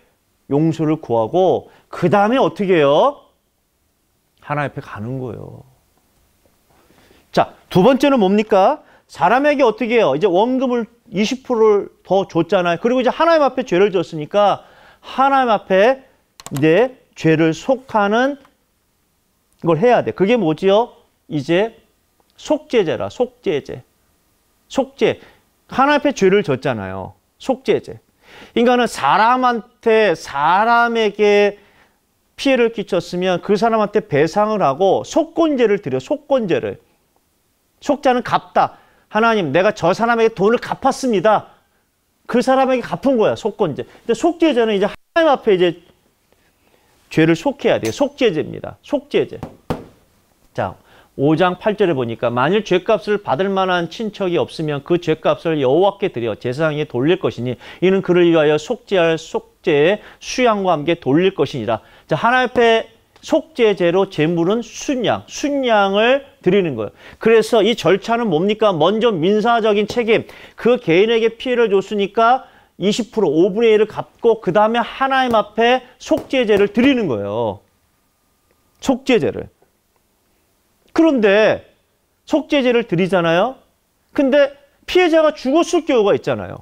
용서를 구하고 그 다음에 어떻게 해요? 하나님 앞에 가는 거예요. 자, 두 번째는 뭡니까? 사람에게 어떻게 해요? 이제 원금을 20%를 더 줬잖아요. 그리고 이제 하나님 앞에 죄를 졌으니까 하나님 앞에 이제 죄를 속하는 걸 해야 돼. 그게 뭐지요? 이제 속죄제라. 속죄제. 속죄. 하나님 앞에 죄를 졌잖아요. 속죄제. 인간은 사람한테 사람에게 피해를 끼쳤으면 그 사람한테 배상을 하고 속건제를 드려 속건제를 속자는 갚다 하나님 내가 저 사람에게 돈을 갚았습니다 그 사람에게 갚은 거야 속건제 근데 속죄제는 이제 하나님 앞에 이제 죄를 속해야 돼요 속죄제입니다 속죄제 자 5장 8절에 보니까 만일 죄값을 받을 만한 친척이 없으면 그 죄값을 여호와께 드려 제사장에 돌릴 것이니 이는 그를 위하여 속죄할 속죄의 수양과 함께 돌릴 것이니라. 자 하나님 앞에 속죄제로 제물은 순양, 순양을 드리는 거예요. 그래서 이 절차는 뭡니까? 먼저 민사적인 책임, 그 개인에게 피해를 줬으니까 20% 5분의 1을 갚고 그 다음에 하나님 앞에 속죄제를 드리는 거예요. 속죄제를. 그런데 속죄제를 드리잖아요. 근데 피해자가 죽었을 경우가 있잖아요.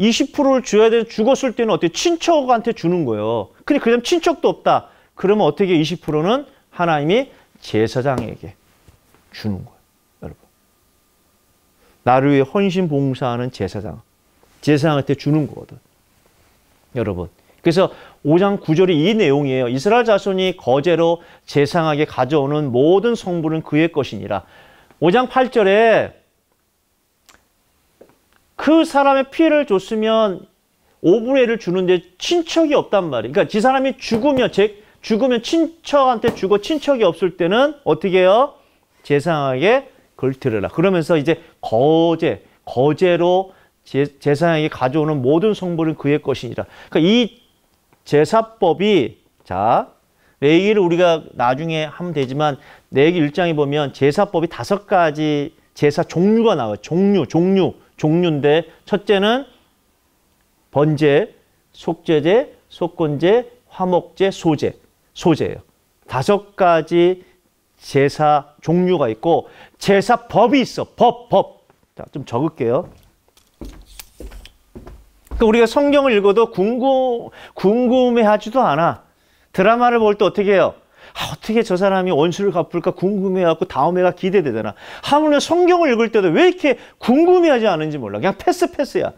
20%를 줘야 되는 죽었을 때는 어떻게 친척한테 주는 거예요. 근데 그다음 친척도 없다. 그러면 어떻게 20%는 하나님이 제사장에게 주는 거예요. 여러분. 나를 위해 헌신 봉사하는 제사장. 제사장한테 주는 거거든. 여러분. 그래서 5장 9절이 이 내용이에요. 이스라엘 자손이 거제로 재상하게 가져오는 모든 성분은 그의 것이니라. 5장 8절에 그 사람의 피해를 줬으면 5분의 1을 주는데 친척이 없단 말이에요. 그러니까 지 사람이 죽으면 제, 죽으면 친척한테 주고 친척이 없을 때는 어떻게 해요? 재상하게 걸들으라 그러면서 이제 거제, 거제로 재상하게 가져오는 모든 성분은 그의 것이니라. 그러니까 이 제사법이 자 네 얘기를 우리가 나중에 하면 되지만 내기 1장에 보면 제사법이 다섯 가지 제사 종류가 나와요. 종류, 종류, 종류인데 첫째는 번제, 속죄제, 속건제, 화목제, 소제, 소제예요. 다섯 가지 제사 종류가 있고 제사법이 있어. 법, 법. 자, 좀 적을게요. 그러니까 우리가 성경을 읽어도 궁금, 궁금해하지도 않아. 드라마를 볼 때 어떻게 해요? 아, 어떻게 저 사람이 원수를 갚을까 궁금해갖고 다음 해가 기대되잖아. 하물며 성경을 읽을 때도 왜 이렇게 궁금해하지 않은지 몰라. 그냥 패스 패스야.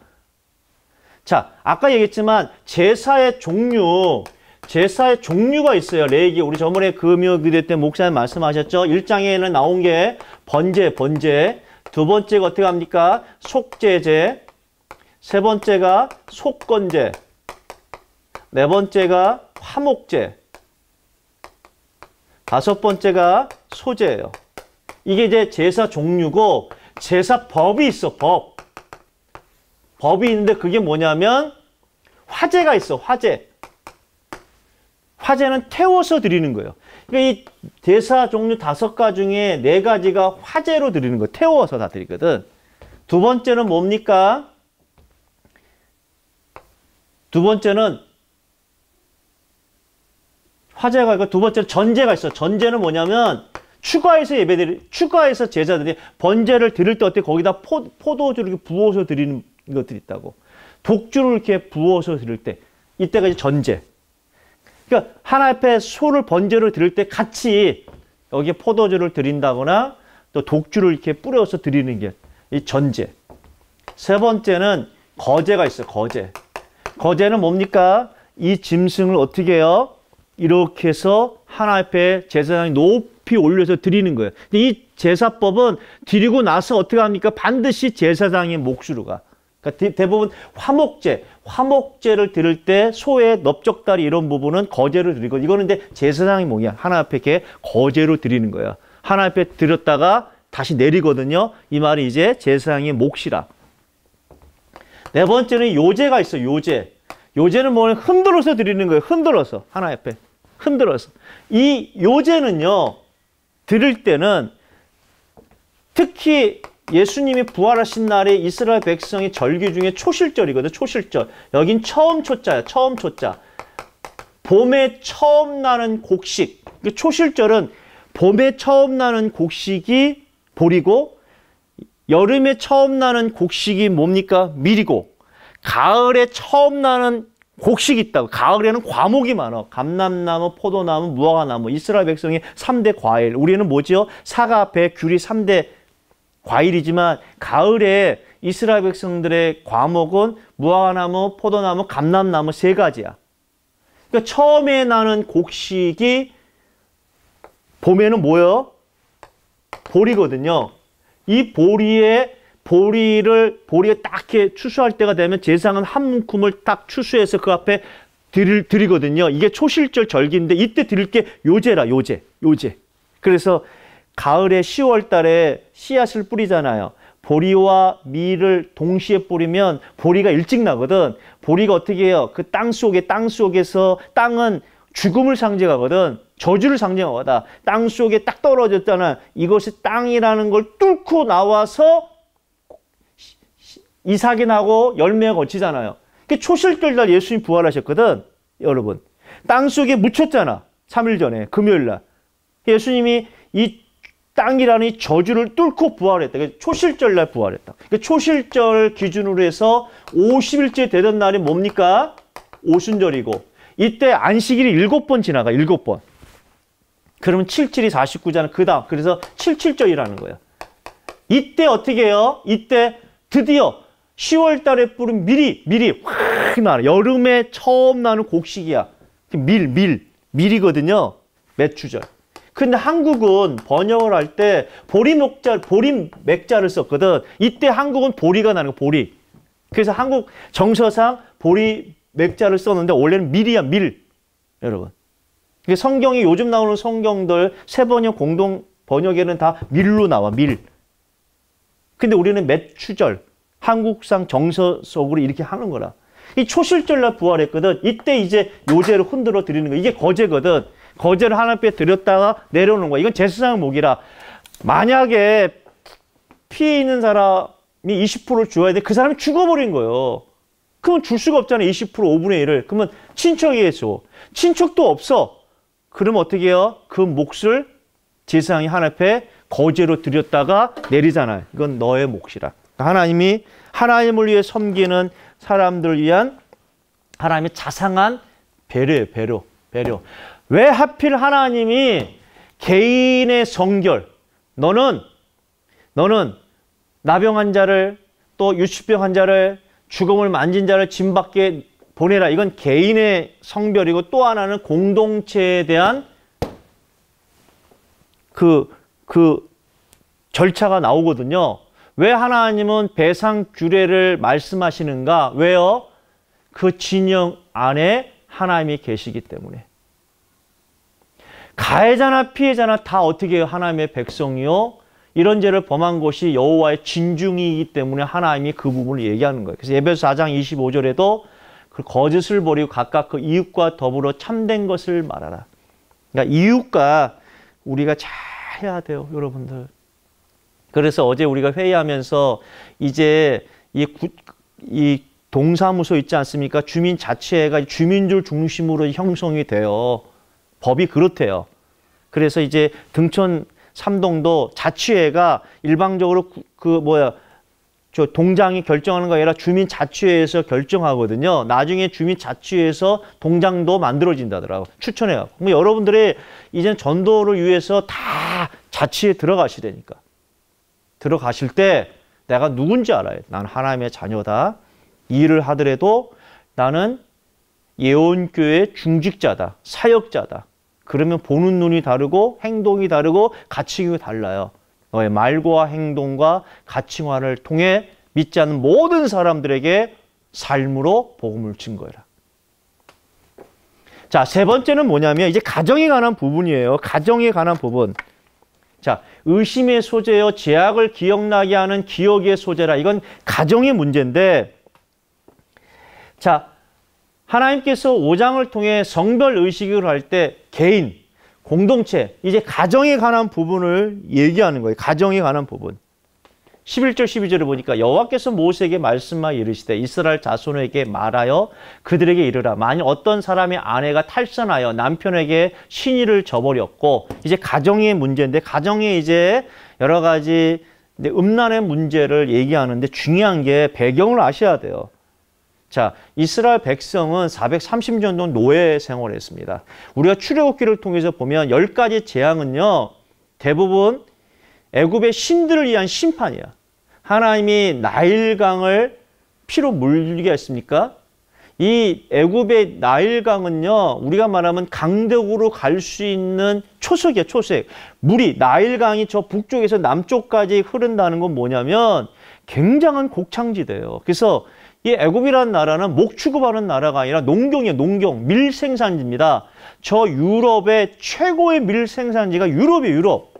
자, 아까 얘기했지만 제사의 종류, 제사의 종류가 있어요. 레이기 우리 저번에 금요기대 그 때 목사님 말씀하셨죠. 1장에는 나온 게 번제, 번제. 두 번째가 어떻게 합니까? 속죄제. 세 번째가 속건제, 네 번째가 화목제, 다섯 번째가 소제예요. 이게 이제 제사 종류고 제사법이 있어, 법. 법이 있는데 그게 뭐냐면 화제가 있어, 화제. 화제는 태워서 드리는 거예요. 그러니까 이 제사 종류 다섯 가 중에 네 가지가 화제로 드리는 거예요. 태워서 다 드리거든. 두 번째는 뭡니까? 두 번째는 화제가 있고 그러니까 두 번째는 전제가 있어. 전제는 뭐냐면 추가해서 예배들이 추가해서 제자들이 번제를 드릴 때 어때 거기다 포, 도주를 이렇게 부어서 드리는 것들이 있다고. 독주를 이렇게 부어서 드릴 때 이때가 이제 전제. 그러니까 하나 앞에 소를 번제로 드릴 때 같이 여기에 포도주를 드린다거나 또 독주를 이렇게 뿌려서 드리는 게 이 전제. 세 번째는 거제가 있어요. 거제. 거제는 뭡니까? 이 짐승을 어떻게 해요? 이렇게 해서 하나 앞에 제사장이 높이 올려서 드리는 거예요. 근데 이 제사법은 드리고 나서 어떻게 합니까? 반드시 제사장의 몫으로 가. 그러니까 대부분 화목제, 화목제를 드릴 때 소의 넓적다리 이런 부분은 거제를 드리고 이거는 근데 제사장이 뭐냐 하나 앞에 이렇게 거제로 드리는 거예 하나 앞에 드렸다가 다시 내리거든요. 이 말이 이제 제사장의 몫이라. 네 번째는 요제가 있어 요제. 요제는 뭐냐 흔들어서 드리는 거예요. 흔들어서 하나 옆에 흔들어서 이 요제는요 드릴 때는 특히 예수님이 부활하신 날에 이스라엘 백성의 절기 중에 초실절이거든 초실절 여긴 처음 초자야 처음 초자 봄에 처음 나는 곡식 그 초실절은 봄에 처음 나는 곡식이 보리고 여름에 처음 나는 곡식이 뭡니까? 밀이고 가을에 처음 나는 곡식이 있다고. 가을에는 과목이 많아. 감람나무, 포도나무, 무화과나무, 이스라엘 백성의 3대 과일. 우리는 뭐지요? 사과, 배, 귤이 3대 과일이지만 가을에 이스라엘 백성들의 과목은 무화과나무, 포도나무, 감람나무 세 가지야. 그러니까 처음에 나는 곡식이 봄에는 뭐요? 볼이거든요. 이 보리에 보리를 보리에 딱히 추수할 때가 되면 제사장은 한 움큼을 딱 추수해서 그 앞에 드릴, 드리거든요. 이게 초실절 절기인데 이때 드릴 게 요제라 요제 요제. 그래서 가을에 10월 달에 씨앗을 뿌리잖아요. 보리와 밀을 동시에 뿌리면 보리가 일찍 나거든. 보리가 어떻게 해요? 그 땅 속에 땅 속에서 땅은 죽음을 상징하거든. 저주를 상징하거든. 땅 속에 딱 떨어졌잖아. 이것이 땅이라는 걸 뚫고 나와서 이삭이 나고 열매가 거치잖아요. 그 초실절 날 예수님 부활하셨거든. 여러분. 땅 속에 묻혔잖아. 3일 전에 금요일 날. 예수님이 이 땅이라는 이 저주를 뚫고 부활했다. 그 초실절 날 부활했다. 그 초실절 기준으로 해서 50일째 되던 날이 뭡니까? 오순절이고 이때 안식일이 일곱 번 지나가, 일곱 번. 그러면 77이 49잖아. 그 다음. 그래서 77절이라는 거예요. 이때 어떻게 해요? 이때 드디어 10월 달에 뿌린 밀이, 밀이 확 나는, 여름에 처음 나는 곡식이야. 밀, 밀, 밀이거든요. 맥주절. 근데 한국은 번역을 할 때 보리 목자, 보리 맥자를 썼거든. 이때 한국은 보리가 나는 거, 보리. 그래서 한국 정서상 보리 맥자를 썼는데 원래는 밀이야 밀 여러분. 이게 성경이 요즘 나오는 성경들 세 번역 공동 번역에는 다 밀로 나와 밀. 근데 우리는 매추절 한국상 정서 속으로 이렇게 하는 거라. 이 초실절날 부활했거든. 이때 이제 요제를 흔들어 드리는 거. 이게 거제거든. 거제를 하나님께 드렸다가 내려오는 거야. 이건 제사장 목이라. 만약에 피해 있는 사람이 20%를 어야 돼. 그 사람이 죽어버린 거예요. 그러면 줄 수가 없잖아요. 20% 5분의 1을. 그러면 친척에게 줘. 친척도 없어. 그러 어떻게 해요? 그 몫을 제사장이 하나님 앞에 거제로 드렸다가 내리잖아요. 이건 너의 몫이라. 그러니까 하나님이 하나님을 위해 섬기는 사람들을 위한 하나님의 자상한 배려예요. 배려. 배려. 왜 하필 하나님이 개인의 성결, 너는 너는 나병 환자를 또 유치병 환자를 죽음을 만진 자를 짐 밖에 보내라. 이건 개인의 성별이고 또 하나는 공동체에 대한 그, 그 절차가 나오거든요. 왜 하나님은 배상 규례를 말씀하시는가? 왜요? 그 진영 안에 하나님이 계시기 때문에. 가해자나 피해자나 다 어떻게 하나님의 백성이요? 이런 죄를 범한 것이 여호와의 진중이기 때문에 하나님이 그 부분을 얘기하는 거예요. 그래서 예배소 4장 25절에도 그 거짓을 버리고 각각 그 이웃과 더불어 참된 것을 말하라. 그러니까 이웃과 우리가 잘 해야 돼요, 여러분들. 그래서 어제 우리가 회의하면서 이제 이, 구, 이 동사무소 있지 않습니까? 주민 자체가 주민들 중심으로 형성이 돼요. 법이 그렇대요. 그래서 이제 등촌 삼동도 자치회가 일방적으로 그 뭐야 저 동장이 결정하는 거 아니라 주민 자치회에서 결정하거든요. 나중에 주민 자치회에서 동장도 만들어진다더라고 추천해요. 그럼 여러분들이 이제 전도를 위해서 다 자치에 들어가시되니까 들어가실 때 내가 누군지 알아요. 난 하나님의 자녀다. 일을 하더라도 나는 예원교회 중직자다. 사역자다. 그러면 보는 눈이 다르고 행동이 다르고 가치가 달라요. 너의 말과 행동과 가치관을 통해 믿지 않는 모든 사람들에게 삶으로 복음을 증거해라. 자, 세 번째는 뭐냐면 이제 가정에 관한 부분이에요. 가정에 관한 부분. 자, 의심의 소재요. 제약을 기억나게 하는 기억의 소재라. 이건 가정의 문제인데 자, 하나님께서 5장을 통해 성별 의식을 할때 개인, 공동체, 이제 가정에 관한 부분을 얘기하는 거예요. 가정에 관한 부분. 11절 12절에 보니까 여호와께서 모세에게 말씀하 이르시되 이스라엘 자손에게 말하여 그들에게 이르라 만일 어떤 사람의 아내가 탈선하여 남편에게 신의를 저버렸고 이제 가정의 문제인데 가정에 이제 여러 가지 음란의 문제를 얘기하는데 중요한 게 배경을 아셔야 돼요. 자, 이스라엘 백성은 430년 동안 노예 생활을 했습니다. 우리가 출애굽기를 통해서 보면 10가지 재앙은요. 대부분 애굽의 신들을 위한 심판이야. 하나님이 나일강을 피로 물리게 했습니까? 이 애굽의 나일강은요. 우리가 말하면 강대국으로 갈 수 있는 초석이야, 초석. 물이 나일강이 저 북쪽에서 남쪽까지 흐른다는 건 뭐냐면 굉장한 곡창지대예요. 그래서 이 애굽이라는 나라는 목 취급하는 나라가 아니라 농경이에요. 농경, 밀생산지입니다. 저 유럽의 최고의 밀생산지가 유럽이에요. 유럽.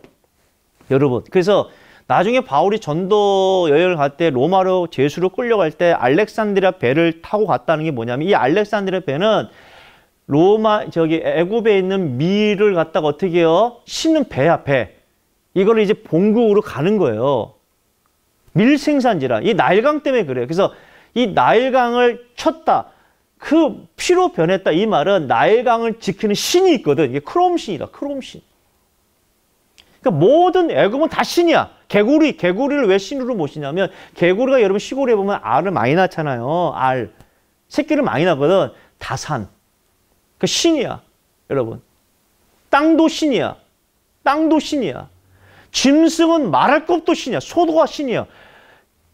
여러분, 그래서 나중에 바울이 전도 여행을 갈 때 로마로 제수로 끌려갈 때 알렉산드리아 배를 타고 갔다는 게 뭐냐면 이 알렉산드리아 배는 로마 저기 애굽에 있는 밀을 갖다가 어떻게 해요? 신는 배야 배. 이거를 이제 본국으로 가는 거예요. 밀 생산지라. 이 날강 때문에 그래요. 그래서 이 나일강을 쳤다. 그 피로 변했다. 이 말은 나일강을 지키는 신이 있거든. 이게 크롬신이다. 크롬신. 그러니까 모든 애굽은 다 신이야. 개구리, 개구리를 왜 신으로 모시냐면 개구리가 여러분 시골에 보면 알을 많이 낳잖아요. 알. 새끼를 많이 낳거든. 다산. 그 신이야. 여러분. 땅도 신이야. 땅도 신이야. 짐승은 말할 것도 신이야. 소도가 신이야.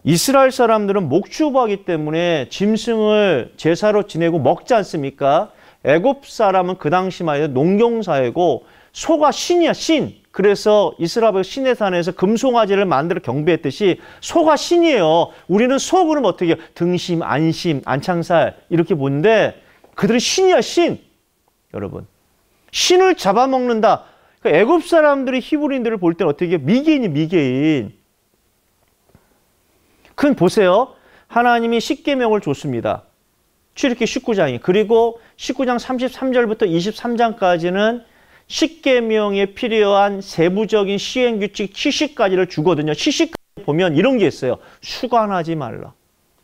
이스라엘 사람들은 목축하기 때문에 짐승을 제사로 지내고 먹지 않습니까? 애굽 사람은 그 당시만 해도 농경사회고 소가 신이야 신. 그래서 이스라엘 신의 산에서 금송아지를 만들어 경배했듯이 소가 신이에요. 우리는 소 그럼 어떻게 해요? 등심, 안심, 안창살 이렇게 보는데 그들은 신이야 신. 여러분 신을 잡아먹는다. 그 애굽 사람들이 히브리인들을 볼 때는 어떻게 해요? 미개인이 미개인. 큰 보세요. 하나님이 십계명을 줬습니다. 출애기 19장이 그리고 19장 33절부터 23장까지는 십계명에 필요한 세부적인 시행 규칙 70가지를 주거든요. 70가지 보면 이런 게 있어요. 수관하지 말라.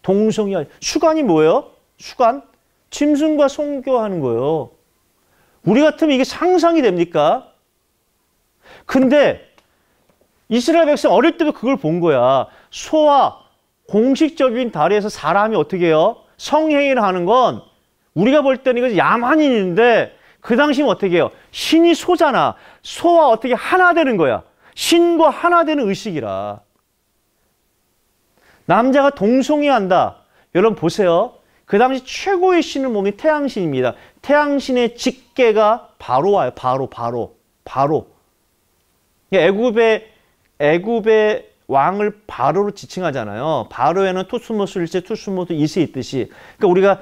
동성애 수관이 뭐예요? 수관? 짐승과 성교하는 거예요. 우리 같으면 이게 상상이 됩니까? 근데 이스라엘 백성 어릴 때도 그걸 본 거야. 소와 공식적인 다리에서 사람이 어떻게 해요? 성행위를 하는 건 우리가 볼 때는 이거 야만인인데 그 당시면 어떻게 해요? 신이 소잖아. 소와 어떻게 하나 되는 거야. 신과 하나 되는 의식이라. 남자가 동성애한다. 여러분 보세요. 그 당시 최고의 신은 몸이 태양신입니다. 태양신의 직계가 바로 와요. 바로, 바로, 바로. 그러니까 애굽의 애굽의 왕을 바로로 지칭하잖아요. 바로에는 투스모스 1세, 투스모스 2세 있듯이. 그러니까 우리가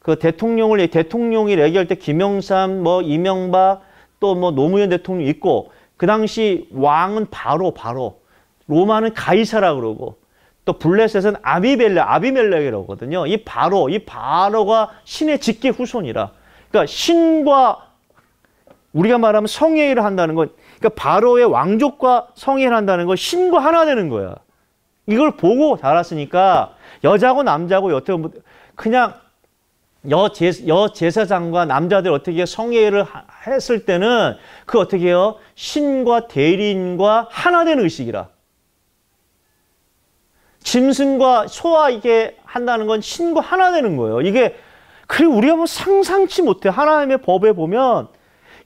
그 대통령을 대통령이 얘기할 때 김영삼, 뭐 이명박, 또 뭐 노무현 대통령 있고 그 당시 왕은 바로 바로 로마는 가이사라 그러고 또 블레셋은 아비벨레, 아비멜렉이라고 하거든요. 이 바로, 이 바로가 신의 직계 후손이라. 그러니까 신과 우리가 말하면 성회의를 한다는 건 그러니까 바로의 왕족과 성행한다는 건 신과 하나 되는 거야. 이걸 보고 자랐으니까 여자고 남자고 여태 뭐 그냥 여제, 여제사장과 남자들 어떻게 성예를 했을 때는 그 어떻게 해요? 신과 대리인과 하나 된 의식이라. 짐승과 소와 이게 한다는 건 신과 하나 되는 거예요. 이게 그리고 우리가 뭐 상상치 못해. 하나님의 법에 보면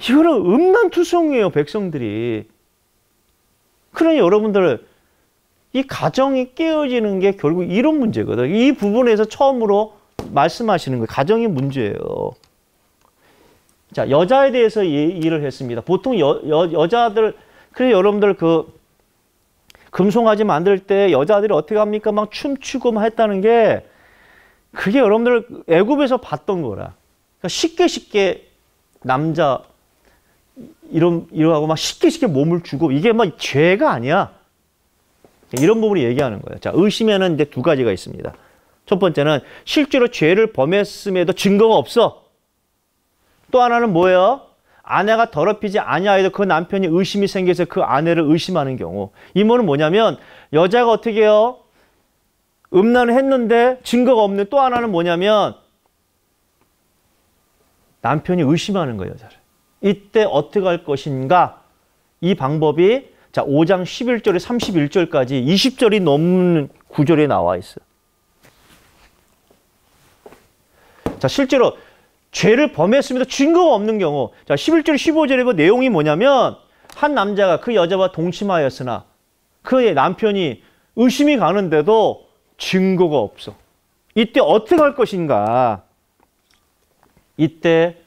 이거는 음란투성이에요, 백성들이. 그러니 여러분들, 이 가정이 깨어지는 게 결국 이런 문제거든. 이 부분에서 처음으로 말씀하시는 거예요. 가정이 문제예요. 자, 여자에 대해서 얘기를 했습니다. 보통 여, 여, 여자들, 그래 여러분들 그, 금송아지 만들 때 여자들이 어떻게 합니까? 막 춤추고 막 했다는 게 그게 여러분들 애굽에서 봤던 거라. 그러니까 쉽게 쉽게 남자 이런 이러고막 쉽게 쉽게 몸을 주고 이게 막 죄가 아니야. 이런 부분을 얘기하는 거예요. 자, 의심에는 이제 두 가지가 있습니다. 첫 번째는 실제로 죄를 범했음에도 증거가 없어. 또 하나는 뭐예요? 아내가 더럽히지 아니하여도 그 남편이 의심이 생겨서 그 아내를 의심하는 경우. 이모는 뭐냐면 여자가 어떻게 해요? 음란을 했는데 증거가 없는 또 하나는 뭐냐면 남편이 의심하는 거예요, 여자를. 이때 어떻게 할 것인가? 이 방법이 자 5장 11절에 31절까지 20절이 넘는 구절에 나와 있어요. 자 실제로 죄를 범했습니다. 증거가 없는 경우 자 11절 15절에 그 내용이 뭐냐면 한 남자가 그 여자와 동침하였으나 그의 남편이 의심이 가는데도 증거가 없어. 이때 어떻게 할 것인가? 이때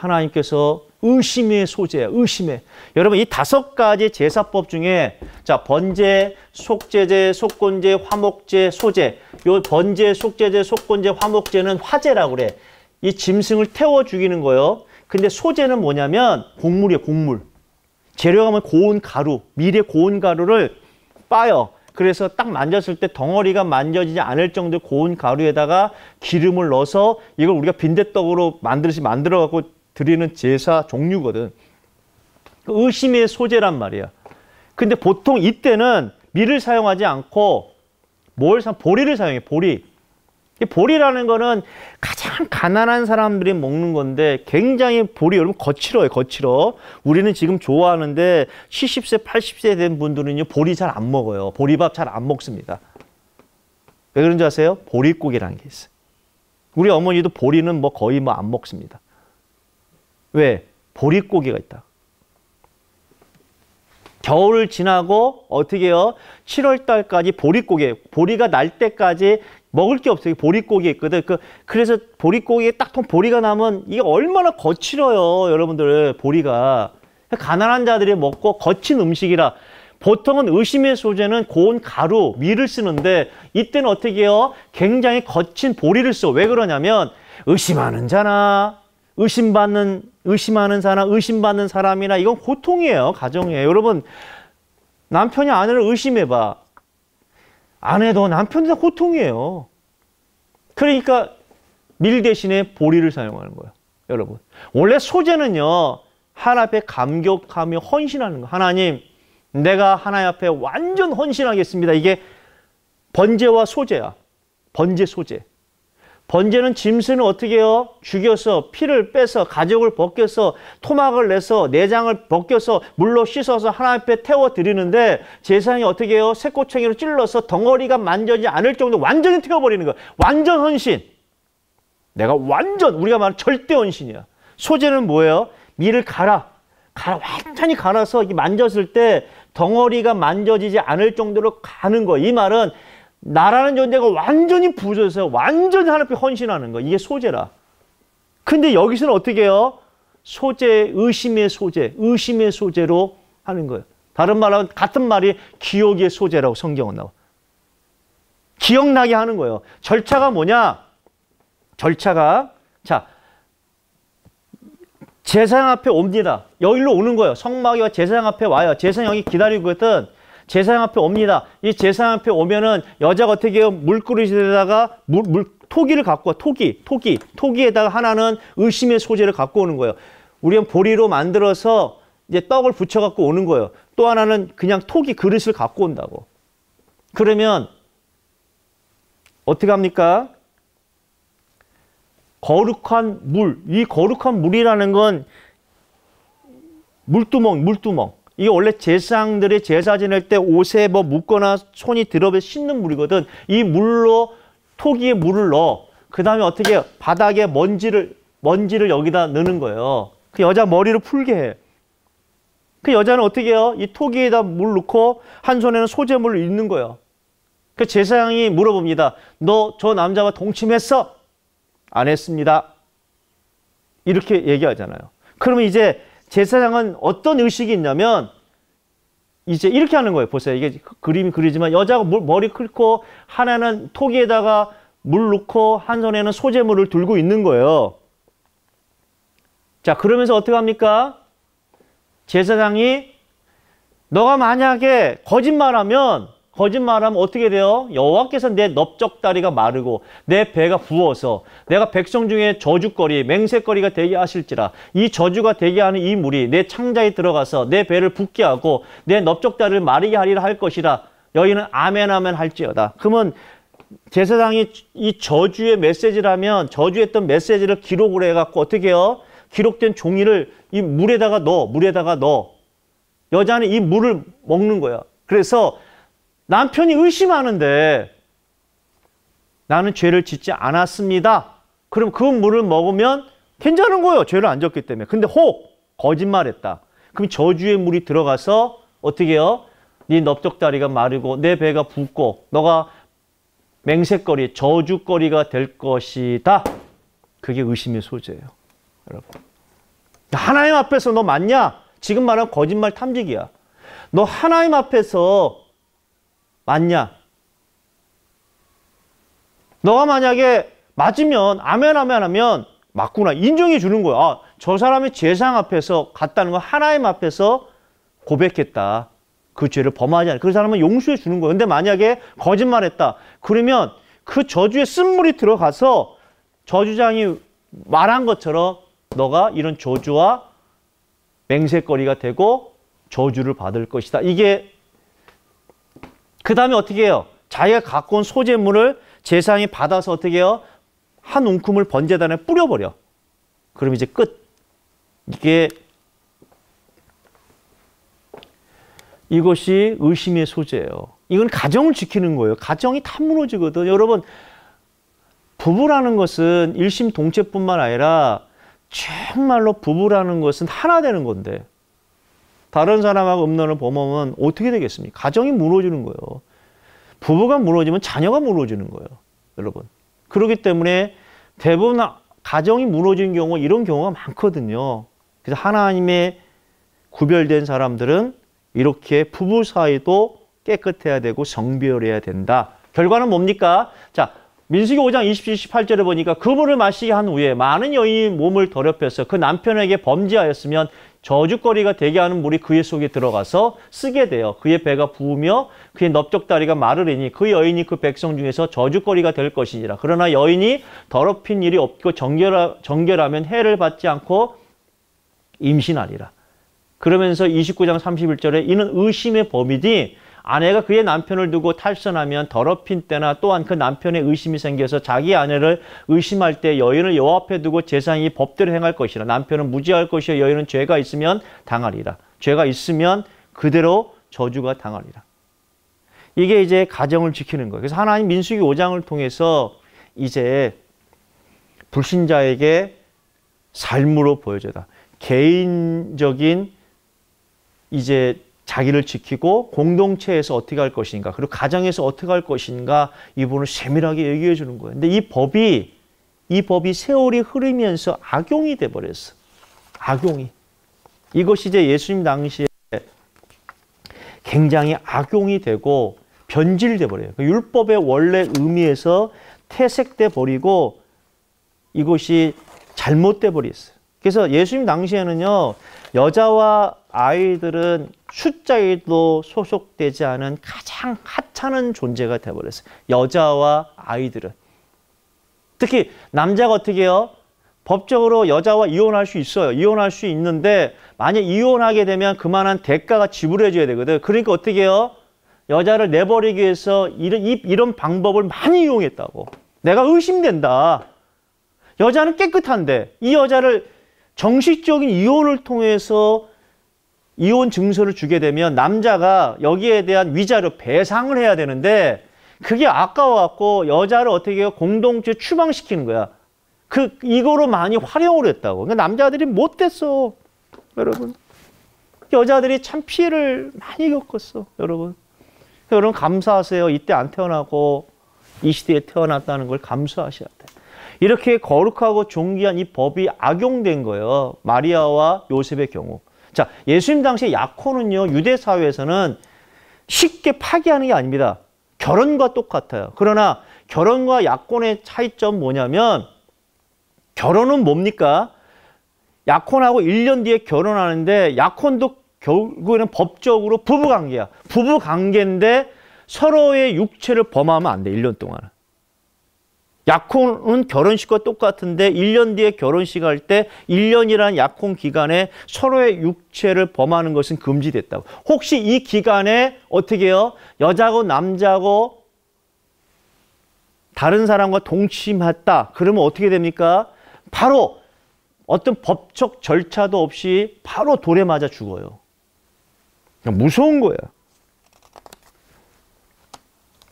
하나님께서 의심의 소재야, 의심의. 여러분, 이 다섯 가지 제사법 중에, 자, 번제, 속제제, 속건제, 화목제, 소제. 요 번제, 속제제, 속건제, 화목제는 화제라고 그래. 이 짐승을 태워 죽이는 거요 근데 소재는 뭐냐면 곡물이에요, 곡물. 재료가 면 고운 가루, 미래 고운 가루를 빠요. 그래서 딱 만졌을 때 덩어리가 만져지지 않을 정도의 고운 가루에다가 기름을 넣어서 이걸 우리가 빈대떡으로 만들듯이 만들어 갖고 드리는 제사 종류거든. 그 의심의 소재란 말이야. 근데 보통 이때는 밀을 사용하지 않고 뭘 사, 보리를 사용해, 보리. 보리라는 거는 가장 가난한 사람들이 먹는 건데 굉장히 보리 여러분 거칠어요 거칠어 우리는 지금 좋아하는데 70세 80세 된 분들은요 보리 잘 안 먹어요 보리밥 잘 안 먹습니다 왜 그런지 아세요? 보리국이라는 게 있어요 우리 어머니도 보리는 뭐 거의 뭐 안 먹습니다 왜? 보릿고개가 있다. 겨울 지나고 어떻게 해요? 7월 달까지 보릿고개, 보리가 날 때까지 먹을 게 없어요. 보릿고개 있거든. 그, 그래서 보릿고기에 딱 통 보리가 나면 이게 얼마나 거칠어요. 여러분들, 보리가. 가난한 자들이 먹고 거친 음식이라. 보통은 의심의 소재는 고온 가루, 밀을 쓰는데 이때는 어떻게 해요? 굉장히 거친 보리를 써. 왜 그러냐면 의심하는 자나 의심받는 의심하는 사람, 의심받는 사람이나 이건 고통이에요. 가정에 여러분 남편이 아내를 의심해 봐. 아내도 남편도 다 고통이에요. 그러니까 밀 대신에 보리를 사용하는 거예요. 여러분. 원래 소재는요. 하나 앞에 감격하며 헌신하는 거. 하나님, 내가 하나 앞에 완전 헌신하겠습니다. 이게 번제와 소재야. 번제 소재. 번제는 짐승을 어떻게 해요? 죽여서 피를 빼서 가죽을 벗겨서 토막을 내서 내장을 벗겨서 물로 씻어서 하나님 앞에 태워 드리는데 제사장이 어떻게 해요? 새꼬챙이로 찔러서 덩어리가 만져지 않을 정도 로 완전히 태워버리는 거야. 완전 헌신. 내가 완전 우리가 말하는 절대 헌신이야. 소재는 뭐예요? 밀을 갈아. 갈아 완전히 갈아서 만졌을 때 덩어리가 만져지지 않을 정도로 가는 거예요. 이 말은 나라는 존재가 완전히 부서져서 완전히 하나님께 헌신하는 거 이게 소재라. 근데 여기서는 어떻게 해요? 소재, 의심의 소재, 의심의 소재로 하는 거예요. 다른 말하면 같은 말이 기억의 소재라고 성경은 나와. 기억나게 하는 거예요. 절차가 뭐냐? 절차가 자 제사장 앞에 옵니다. 여기로 오는 거예요. 성막이와 제사장 앞에 와요. 제사장이 기다리고 있던 제사장 앞에 옵니다. 이 제사장 앞에 오면은 여자가 어떻게 물그릇에다가 물, 물, 토기를 갖고 와. 토기, 토기, 토기에다가 하나는 의심의 소재를 갖고 오는 거예요. 우리는 보리로 만들어서 이제 떡을 붙여 갖고 오는 거예요. 또 하나는 그냥 토기 그릇을 갖고 온다고. 그러면 어떻게 합니까? 거룩한 물, 이 거룩한 물이라는 건 물두멍, 물두멍. 이게 원래 제사장들이 제사 지낼 때 옷에 뭐묶거나 손이 들어서 씻는 물이거든. 이 물로 토기에 물을 넣어. 그 다음에 어떻게 바닥에 먼지를, 먼지를 여기다 넣는 거예요. 그 여자 머리를 풀게 해. 그 여자는 어떻게 해요? 이 토기에다 물 넣고 한 손에는 소재물을 잇는 거예요. 그 제사장이 물어봅니다. 너 저 남자와 동침했어? 안 했습니다. 이렇게 얘기하잖아요. 그러면 이제 제사장은 어떤 의식이 있냐면 이제 이렇게 하는 거예요. 보세요. 이게 그림이 그리지만 여자가 머리 긁고 하나는 토기에다가 물 넣고 한 손에는 소재물을 들고 있는 거예요. 자, 그러면서 어떻게 합니까? 제사장이 너가 만약에 거짓말하면 거짓말하면 어떻게 돼요? 여호와께서 내 넓적다리가 마르고 내 배가 부어서 내가 백성 중에 저주거리, 맹세거리가 되게 하실지라 이 저주가 되게 하는 이 물이 내 창자에 들어가서 내 배를 붓게 하고 내 넓적다리를 마르게 하리라 할 것이라 여인은 아멘 아멘 할지어다. 그러면 제사장이 이 저주의 메시지라면 저주했던 메시지를 기록을 해갖고 어떻게 해요? 기록된 종이를 이 물에다가 넣어, 물에다가 넣어. 여자는 이 물을 먹는 거야. 그래서 남편이 의심하는데 나는 죄를 짓지 않았습니다. 그럼 그 물을 먹으면 괜찮은 거예요. 죄를 안 졌기 때문에. 근데 혹 거짓말했다. 그럼 저주의 물이 들어가서 어떻게 해요? 네 넓적다리가 마르고 내 배가 붓고 너가 맹세거리, 저주거리가 될 것이다. 그게 의심의 소재예요. 여러분. 하나님 앞에서 너 맞냐? 지금 말한 거짓말 탐지기야. 너 하나님 앞에서 맞냐? 너가 만약에 맞으면 아멘 아멘 하면 맞구나 인정해 주는 거야. 아, 저 사람이 재상 앞에서 갔다는 거 하나님 앞에서 고백했다. 그 죄를 범하지 않그 사람은 용서해 주는 거예 근데 만약에 거짓말했다. 그러면 그 저주의 쓴물이 들어가서 저주장이 말한 것처럼 너가 이런 저주와 맹세거리가 되고 저주를 받을 것이다. 이게 그 다음에 어떻게 해요? 자기가 갖고 온 소재물을 재상이 받아서 어떻게 해요? 한 움큼을 번제단에 뿌려버려. 그럼 이제 끝. 이게 이것이 의심의 소재예요. 이건 가정을 지키는 거예요. 가정이 다 무너지거든. 여러분 부부라는 것은 일심동체뿐만 아니라 정말로 부부라는 것은 하나 되는 건데 다른 사람하고 음란을 범하면 어떻게 되겠습니까? 가정이 무너지는 거예요. 부부가 무너지면 자녀가 무너지는 거예요. 여러분. 그렇기 때문에 대부분 가정이 무너진 경우 이런 경우가 많거든요. 그래서 하나님의 구별된 사람들은 이렇게 부부 사이도 깨끗해야 되고 성별해야 된다. 결과는 뭡니까? 자, 민수기 5장 27, 18절에 보니까 그물을 마시게 한 후에 많은 여인이 몸을 더럽혀서 그 남편에게 범죄하였으면 저주거리가 되게 하는 물이 그의 속에 들어가서 쓰게 돼요. 그의 배가 부으며 그의 넓적다리가 마르리니 그 여인이 그 백성 중에서 저주거리가 될 것이니라. 그러나 여인이 더럽힌 일이 없고 정결하, 정결하면 해를 받지 않고 임신하리라. 그러면서 29장 31절에 이는 의심의 범위니 아내가 그의 남편을 두고 탈선하면 더럽힌 때나 또한 그 남편의 의심이 생겨서 자기 아내를 의심할 때 여인을 여호와 앞에 두고 재상이 법대로 행할 것이라 남편은 무죄할 것이요 여인은 죄가 있으면 당하리라 죄가 있으면 그대로 저주가 당하리라 이게 이제 가정을 지키는 거예요 그래서 하나님 민수기 5장을 통해서 이제 불신자에게 삶으로 보여줘다 개인적인 이제 자기를 지키고 공동체에서 어떻게 할 것인가 그리고 가정에서 어떻게 할 것인가 이 부분을 세밀하게 얘기해 주는 거예요. 근데 이 법이 이 법이 세월이 흐르면서 악용이 돼 버렸어. 악용이 이것이 이제 예수님 당시에 굉장히 악용이 되고 변질돼 버려요. 그러니까 율법의 원래 의미에서 퇴색돼 버리고 이것이 잘못돼 버렸어 그래서 예수님 당시에는요 여자와 아이들은 숫자에도 소속되지 않은 가장 하찮은 존재가 되어버렸어요. 여자와 아이들은. 특히 남자가 어떻게 해요? 법적으로 여자와 이혼할 수 있어요. 이혼할 수 있는데 만약 이혼하게 되면 그만한 대가가 지불해줘야 되거든. 그러니까 어떻게 해요? 여자를 내버리기 위해서 이런, 이런 방법을 많이 이용했다고. 내가 의심된다. 여자는 깨끗한데 이 여자를 정식적인 이혼을 통해서 이혼 증서를 주게 되면 남자가 여기에 대한 위자료 배상을 해야 되는데 그게 아까워갖고 여자를 어떻게 공동체 추방시키는 거야. 그 이거로 많이 활용을 했다고. 그러니까 남자들이 못됐어, 여러분. 여자들이 참 피해를 많이 겪었어, 여러분. 그러니까 여러분 감사하세요. 이때 안 태어나고 이 시대에 태어났다는 걸 감사하셔야. 돼. 이렇게 거룩하고 존귀한 이 법이 악용된 거예요. 마리아와 요셉의 경우. 자, 예수님 당시의 약혼은요, 유대 사회에서는 쉽게 파기하는 게 아닙니다. 결혼과 똑같아요. 그러나 결혼과 약혼의 차이점 뭐냐면 결혼은 뭡니까? 약혼하고 1년 뒤에 결혼하는데 약혼도 결국에는 법적으로 부부관계야. 부부관계인데 서로의 육체를 범하면 안 돼, 1년 동안. 약혼은 결혼식과 똑같은데 1년 뒤에 결혼식 할 때1년이라는 약혼 기간에 서로의 육체를 범하는 것은 금지됐다고. 혹시 이 기간에 어떻게 해요? 여자고 남자고 다른 사람과 동침했다. 그러면 어떻게 됩니까? 바로 어떤 법적 절차도 없이 바로 돌에 맞아 죽어요. 무서운 거예요.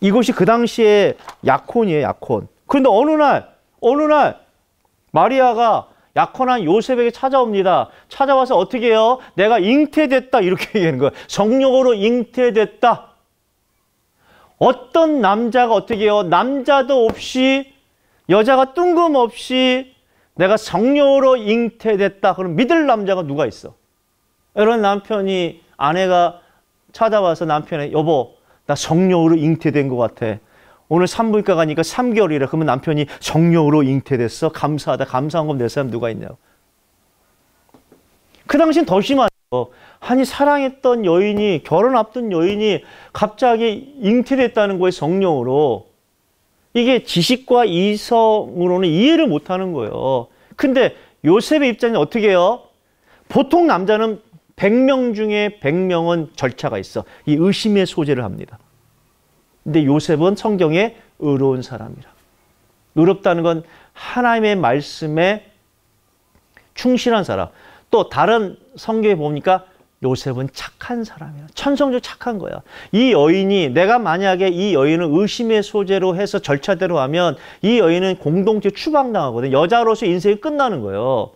이것이 그 당시에 약혼이에요, 약혼. 그런데 어느 날, 어느 날 마리아가 약혼한 요셉에게 찾아옵니다. 찾아와서 어떻게 해요? 내가 잉태됐다 이렇게 얘기하는 거예요. 성령으로 잉태됐다. 어떤 남자가 어떻게 해요? 남자도 없이 여자가 뜬금없이 내가 성령으로 잉태됐다. 그럼 믿을 남자가 누가 있어? 이런 남편이 아내가 찾아와서 남편에 여보 나 성령으로 잉태된 것 같아. 오늘 산부인과 가니까 3개월이라 그러면 남편이 정령으로 잉태됐어. 감사하다. 감사한 건 내 사람 누가 있냐고. 그 당시엔 더 심하죠. 아니 사랑했던 여인이 결혼 앞둔 여인이 갑자기 잉태됐다는 거에 성령으로 이게 지식과 이성으로는 이해를 못하는 거예요. 근데 요셉의 입장이 어떻게 해요? 보통 남자는 100명 중에 100명은 절차가 있어. 이 의심의 소재를 합니다. 근데 요셉은 성경에 의로운 사람이라. 의롭다는 건 하나님의 말씀에 충실한 사람. 또 다른 성경에 보니까 요셉은 착한 사람이야. 천성적 착한 거야. 이 여인이 내가 만약에 이 여인을 의심의 소재로 해서 절차대로 하면 이 여인은 공동체 추방당하거든. 여자로서 인생이 끝나는 거예요.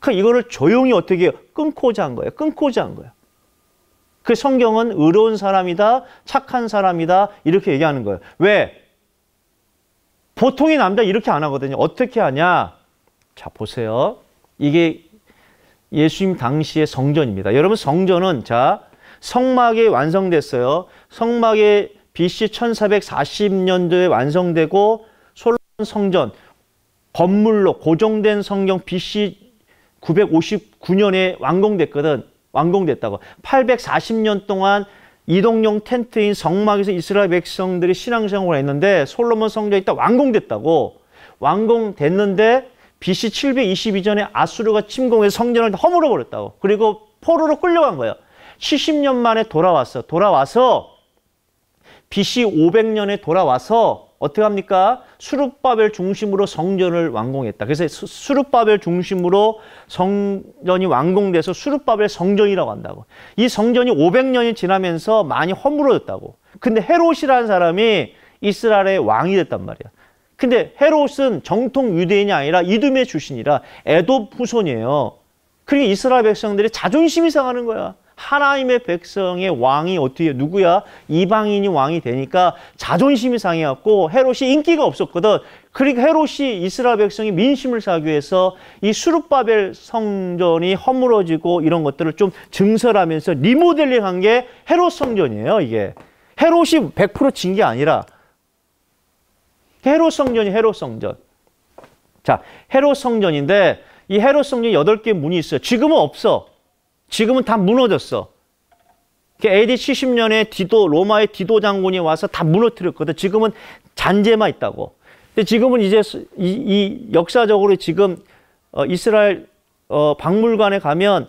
그 이거를 조용히 어떻게 끊고자 한 거예요. 끊고자 한 거예요. 그 성경은 의로운 사람이다, 착한 사람이다 이렇게 얘기하는 거예요. 왜? 보통의 남자 이렇게 안 하거든요. 어떻게 하냐? 자 보세요. 이게 예수님 당시의 성전입니다. 여러분 성전은 자 성막이 완성됐어요. 성막이 BC 1440년도에 완성되고 솔로몬 성전 건물로 고정된 성경 BC 959년에 완공됐거든. 완공됐다고. 840년 동안 이동용 텐트인 성막에서 이스라엘 백성들이 신앙생활을 했는데 솔로몬 성전이 딱 완공됐다고. 완공됐는데 BC 722전에 아수르가 침공해서 성전을 허물어 버렸다고. 그리고 포로로 끌려간 거예요. 70년 만에 돌아왔어. 돌아와서 BC 500년에 돌아와서 어떻게 합니까? 수룹바벨 중심으로 성전을 완공했다. 그래서 수룹바벨 중심으로 성전이 완공돼서 수룹바벨 성전이라고 한다고. 이 성전이 500년이 지나면서 많이 허물어졌다고. 근데 헤롯이라는 사람이 이스라엘의 왕이 됐단 말이야. 근데 헤롯은 정통 유대인이 아니라 이둠의 출신이라 에도 후손이에요. 그리고 그러니까 이스라엘 백성들이 자존심이 상하는 거야. 하나님의 백성의 왕이 어떻게 누구야? 이방인이 왕이 되니까 자존심이 상해갖고 헤롯이 인기가 없었거든. 그러니까 헤롯이 이스라엘 백성이 민심을 사기 위해서 이 수르바벨 성전이 허물어지고 이런 것들을 좀 증설하면서 리모델링한 게 헤롯 성전이에요. 이게 헤롯이 100%진 게 아니라 헤롯 성전이 헤롯 성전. 자, 헤롯 성전인데 이 헤롯 성전이 8개 문이 있어요. 지금은 없어. 지금은 다 무너졌어. 그러니까 AD 70년에 디도 로마의 디도 장군이 와서 다 무너뜨렸거든. 지금은 잔재만 있다고. 근데 지금은 이제 이, 이 역사적으로 지금 어, 이스라엘 어, 박물관에 가면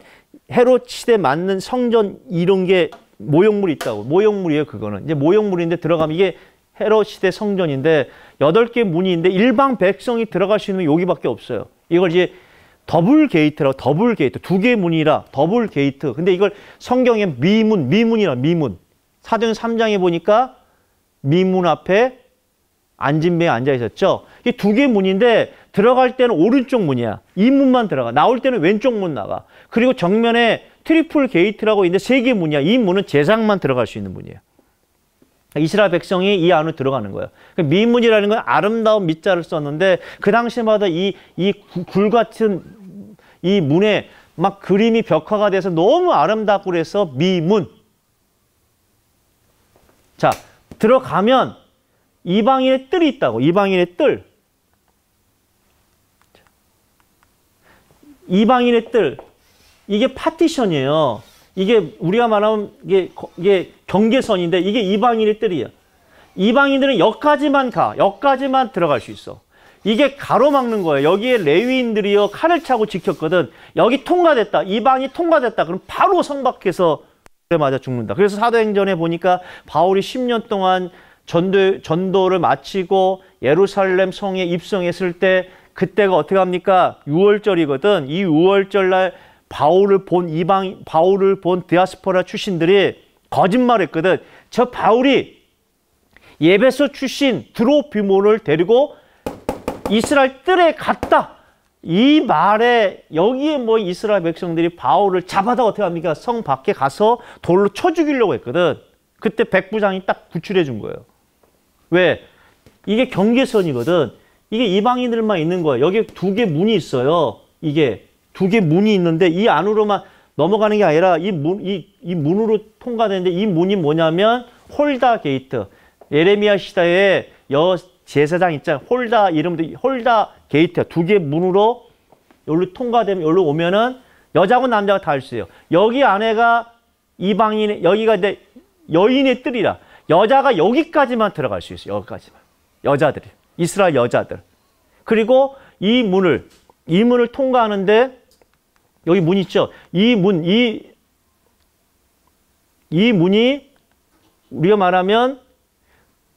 헤롯 시대 맞는 성전 이런 게 모형물이 있다고. 모형물이에요, 그거는. 이제 모형물인데 들어가면 이게 헤롯 시대 성전인데 여개 문이 있는데 일방 백성이 들어갈 수 있는 여기밖에 없어요. 이걸 이제 더블 게이트라고 더블 게이트 두개의 문이라 더블 게이트 근데 이걸 성경에 미문 미문이라 미문 사전 3장에 보니까 미문 앞에 안진 배에 앉아 있었죠 이두개의 문인데 들어갈 때는 오른쪽 문이야 이 문만 들어가 나올 때는 왼쪽 문 나가 그리고 정면에 트리플 게이트라고 있는데 세개의 문이야 이 문은 제상만 들어갈 수 있는 문이에요 이스라엘 백성이 이 안으로 들어가는 거예요. 그 미문이라는 건 아름다운 밑자를 썼는데 그 당시마다 이 이 굴 같은 이 문에 막 그림이 벽화가 돼서 너무 아름답고 그래서 미문. 자, 들어가면 이방인의 뜰이 있다고. 이방인의 뜰. 이방인의 뜰. 이게 파티션이에요. 이게 우리가 말하면 이게, 이게 경계선인데 이게 이방인의 뜰이에요. 이방인들은 여기까지만 가. 여기까지만 들어갈 수 있어. 이게 가로막는 거예요. 여기에 레위인들이여 칼을 차고 지켰거든. 여기 통과됐다. 이 방이 통과됐다. 그럼 바로 성박해서 맞아 죽는다. 그래서 사도행전에 보니까 바울이 10년 동안 전도, 전도를 마치고 예루살렘 성에 입성했을 때 그때가 어떻게 합니까? 6월절이거든. 이 6월절 날 바울을 본 이방 바울을 본 디아스포라 출신들이 거짓말했거든. 저 바울이 예배소 출신 드로피모를 데리고 이스라엘 뜰에 갔다. 이 말에 여기에 뭐 이스라엘 백성들이 바울을 잡아다 어떻게 합니까? 성 밖에 가서 돌로 쳐 죽이려고 했거든. 그때 백부장이 딱 구출해 준 거예요. 왜? 이게 경계선이거든. 이게 이방인들만 있는 거예 여기 두 개 문이 있어요. 이게 두 개 문이 있는데 이 안으로만 넘어가는 게 아니라 이 문, 이, 이 문으로 통과되는데 이 문이 뭐냐면 홀다 게이트. 예레미야 시대에 여 제사장 있잖아요. 홀다 이름도 홀다 게이트 두개 문으로 여기로 통과되면 여기로 오면은 여자고 남자가 다 할 수 있어요. 여기 안에가 이방인 여기가 이제 여인의 뜰이라 여자가 여기까지만 들어갈 수 있어요. 여기까지만 여자들이 이스라엘 여자들 그리고 이 문을 이 문을 통과하는데 여기 문 있죠. 이 문 이 이 문이 우리가 말하면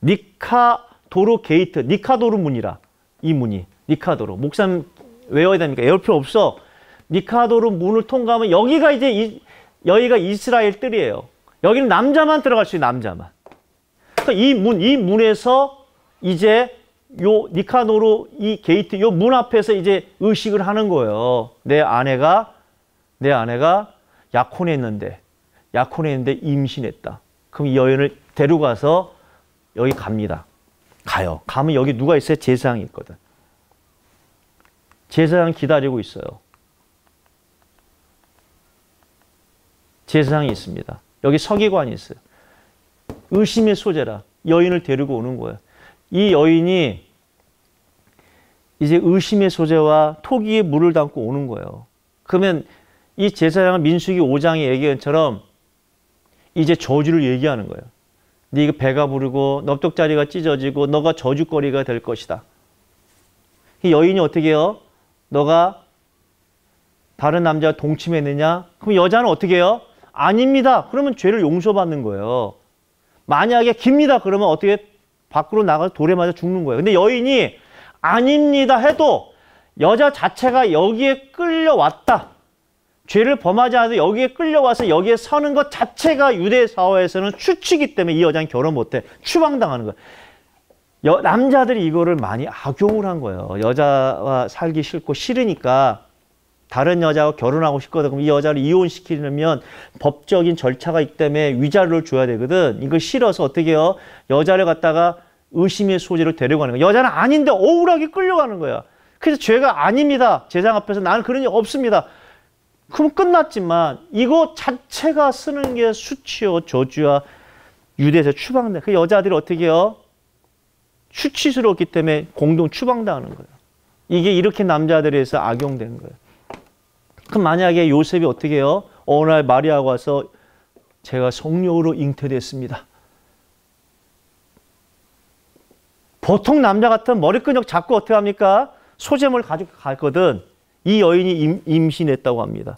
니카 도로 게이트 니카도르 문이라 이 문이 니카도르 목사님 외워야 됩니까? 에어필 없어. 니카도르 문을 통과하면 여기가 이제 이, 여기가 이스라엘 뜰이에요. 여기는 남자만 들어갈 수 있는 남자만. 그러니까 이 문, 이 문에서 이제 요니카도르이 게이트 요 문 앞에서 이제 의식을 하는 거예요. 내 아내가 내 아내가 약혼했는데 약혼했는데 임신했다. 그럼 이 여인을 데려가서 여기 갑니다. 가요. 가면 여기 누가 있어요? 제사장이 있거든. 제사장 기다리고 있어요. 제사장이 있습니다. 여기 서기관이 있어요. 의심의 소재라 여인을 데리고 오는 거예요. 이 여인이 이제 의심의 소재와 토기에 물을 담고 오는 거예요. 그러면 이 제사장은 민수기 5장의 얘기처럼 한것 이제 저주를 얘기하는 거예요. 네 그 배가 부르고 넓적자리가 찢어지고 너가 저주거리가 될 것이다. 이 여인이 어떻게 해요? 너가 다른 남자 동침했느냐? 그럼 여자는 어떻게 해요? 아닙니다. 그러면 죄를 용서받는 거예요. 만약에 깁니다. 그러면 어떻게 밖으로 나가서 돌에 맞아 죽는 거예요. 근데 여인이 아닙니다 해도 여자 자체가 여기에 끌려왔다. 죄를 범하지 않아도 여기에 끌려와서 여기에 서는 것 자체가 유대 사회에서는 추치기 때문에 이 여자는 결혼 못해. 추방당하는 거야. 여, 남자들이 이거를 많이 악용을 한 거예요. 여자와 살기 싫고 싫으니까 다른 여자와 결혼하고 싶거든. 그럼 이 여자를 이혼시키려면 법적인 절차가 있기 때문에 위자료를 줘야 되거든. 이걸 싫어서 어떻게 해요? 여자를 갖다가 의심의 소재로 데려가는 거야. 여자는 아닌데 억울하게 끌려가는 거야. 그래서 죄가 아닙니다. 재상 앞에서 나는 그런 일 없습니다. 그럼 끝났지만 이거 자체가 쓰는 게 수치요. 저주와 유대에서 추방돼. 그 여자들이 어떻게 해요? 수치스럽기 때문에 공동 추방당하는 거예요. 이게 이렇게 남자들에서 악용된 거예요. 그럼 만약에 요셉이 어떻게 해요? 어느 날 마리아가 와서 제가 성령으로 잉태됐습니다. 보통 남자 같은 머리 근육 잡고 어떻게 합니까? 소재물 가지고 가거든. 이 여인이 임, 임신했다고 합니다.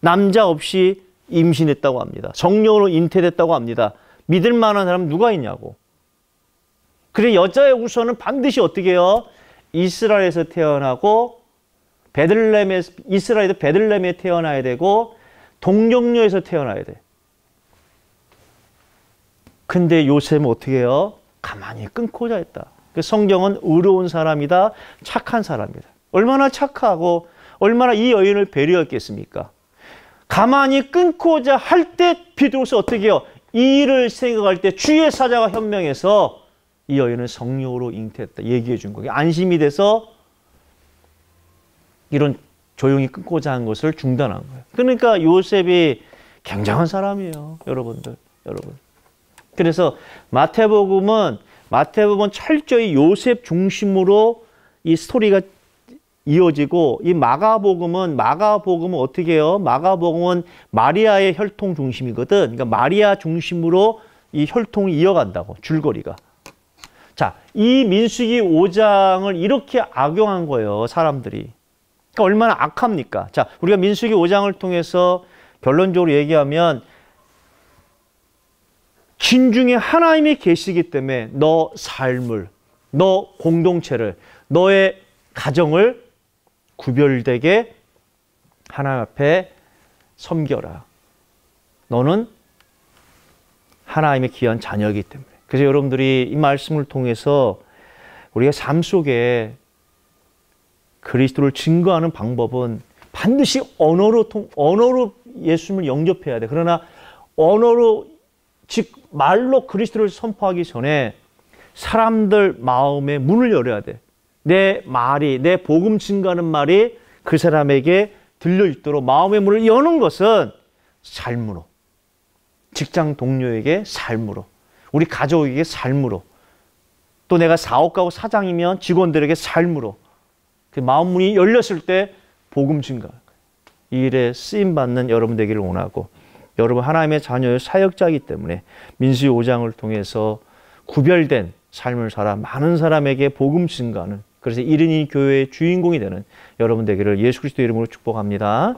남자 없이 임신했다고 합니다. 정령으로 인태됐다고 합니다. 믿을 만한 사람 누가 있냐고. 그래 여자의 우선은 반드시 어떻게 요 이스라엘에서 태어나고 베들렘에 이스라엘에 베들렘에 태어나야 되고 동경녀에서 태어나야 돼. 근데 요셉은 어떻게 해요? 가만히 끊고자 했다. 그 성경은 의로운 사람이다, 착한 사람이다. 얼마나 착하고 얼마나 이 여인을 배려했겠습니까? 가만히 끊고자 할 때 비로소 어떻게 해요? 이 일을 생각할 때 주의 사자가 현명해서 이 여인은 성령으로 잉태했다 얘기해 준 거예요. 안심이 돼서 이런 조용히 끊고자 한 것을 중단한 거예요. 그러니까 요셉이 굉장한 사람이에요. 여러분들, 여러분. 그래서 마태복음은 마태복음은 철저히 요셉 중심으로 이 스토리가 이어지고 이 마가복음은 마가복음은 어떻게 해요? 마가복음은 마리아의 혈통 중심이거든. 그러니까 마리아 중심으로 이 혈통이 이어간다고 줄거리가. 자, 이 민수기 5장을 이렇게 악용한 거예요, 사람들이. 그러니까 얼마나 악합니까? 자, 우리가 민수기 5장을 통해서 결론적으로 얘기하면 진중에 하나님이 계시기 때문에 너 삶을, 너 공동체를, 너의 가정을 구별되게 하나 앞에 섬겨라. 너는 하나님의 귀한 자녀이기 때문에. 그래서 여러분들이 이 말씀을 통해서 우리가 삶 속에 그리스도를 증거하는 방법은 반드시 언어로 통, 언어로 예수님을 영접해야 돼. 그러나 언어로 즉 말로 그리스도를 선포하기 전에 사람들 마음의 문을 열어야 돼. 내 말이, 내 복음 증가하는 말이 그 사람에게 들려 있도록 마음의 문을 여는 것은 삶으로, 직장 동료에게 삶으로, 우리 가족에게 삶으로, 또 내가 사업가고 사장이면 직원들에게 삶으로, 그 마음 문이 열렸을 때 복음 증가, 이 일에 쓰임 받는 여러분 되기를 원하고, 여러분 하나님의 자녀의 사역자이기 때문에 민수의 5장을 통해서 구별된 삶을 살아 많은 사람에게 복음 증가는 그래서 이른이 교회의 주인공이 되는 여러분 되기를 예수 그리스도 이름으로 축복합니다.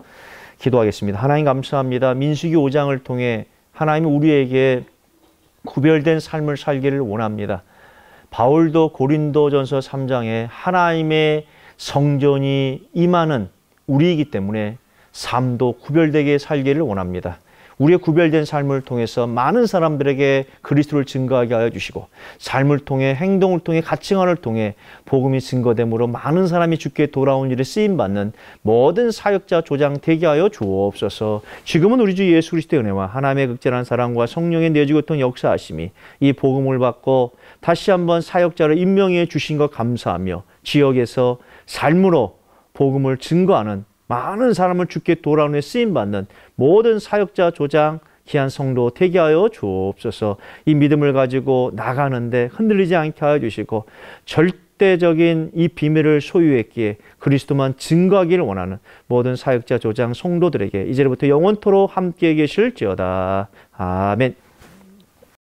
기도하겠습니다. 하나님 감사합니다. 민수기 5장을 통해 하나님이 우리에게 구별된 삶을 살기를 원합니다. 바울도 고린도전서 3장에 하나님의 성전이 임하는 우리이기 때문에 삶도 구별되게 살기를 원합니다. 우리의 구별된 삶을 통해서 많은 사람들에게 그리스도를 증거하게 하여 주시고 삶을 통해 행동을 통해 가치관을 통해 복음이 증거됨으로 많은 사람이 주께 돌아온 일에 쓰임 받는 모든 사역자 조장 되게 하여 주옵소서. 지금은 우리 주 예수 그리스도의 은혜와 하나님의 극절한 사랑과 성령의 내주 교통 역사하심이 이 복음을 받고 다시 한번 사역자를 임명해 주신 것 감사하며 지역에서 삶으로 복음을 증거하는 많은 사람을 주께 돌아오는 쓰임 받는 모든 사역자 조장 귀한 성도 되게 하여 주옵소서. 이 믿음을 가지고 나가는데 흔들리지 않게 하여 주시고 절대적인 이 비밀을 소유했기에 그리스도만 증거하기를 원하는 모든 사역자 조장 성도들에게 이제부터 영원토록 함께 계실지어다. 아멘.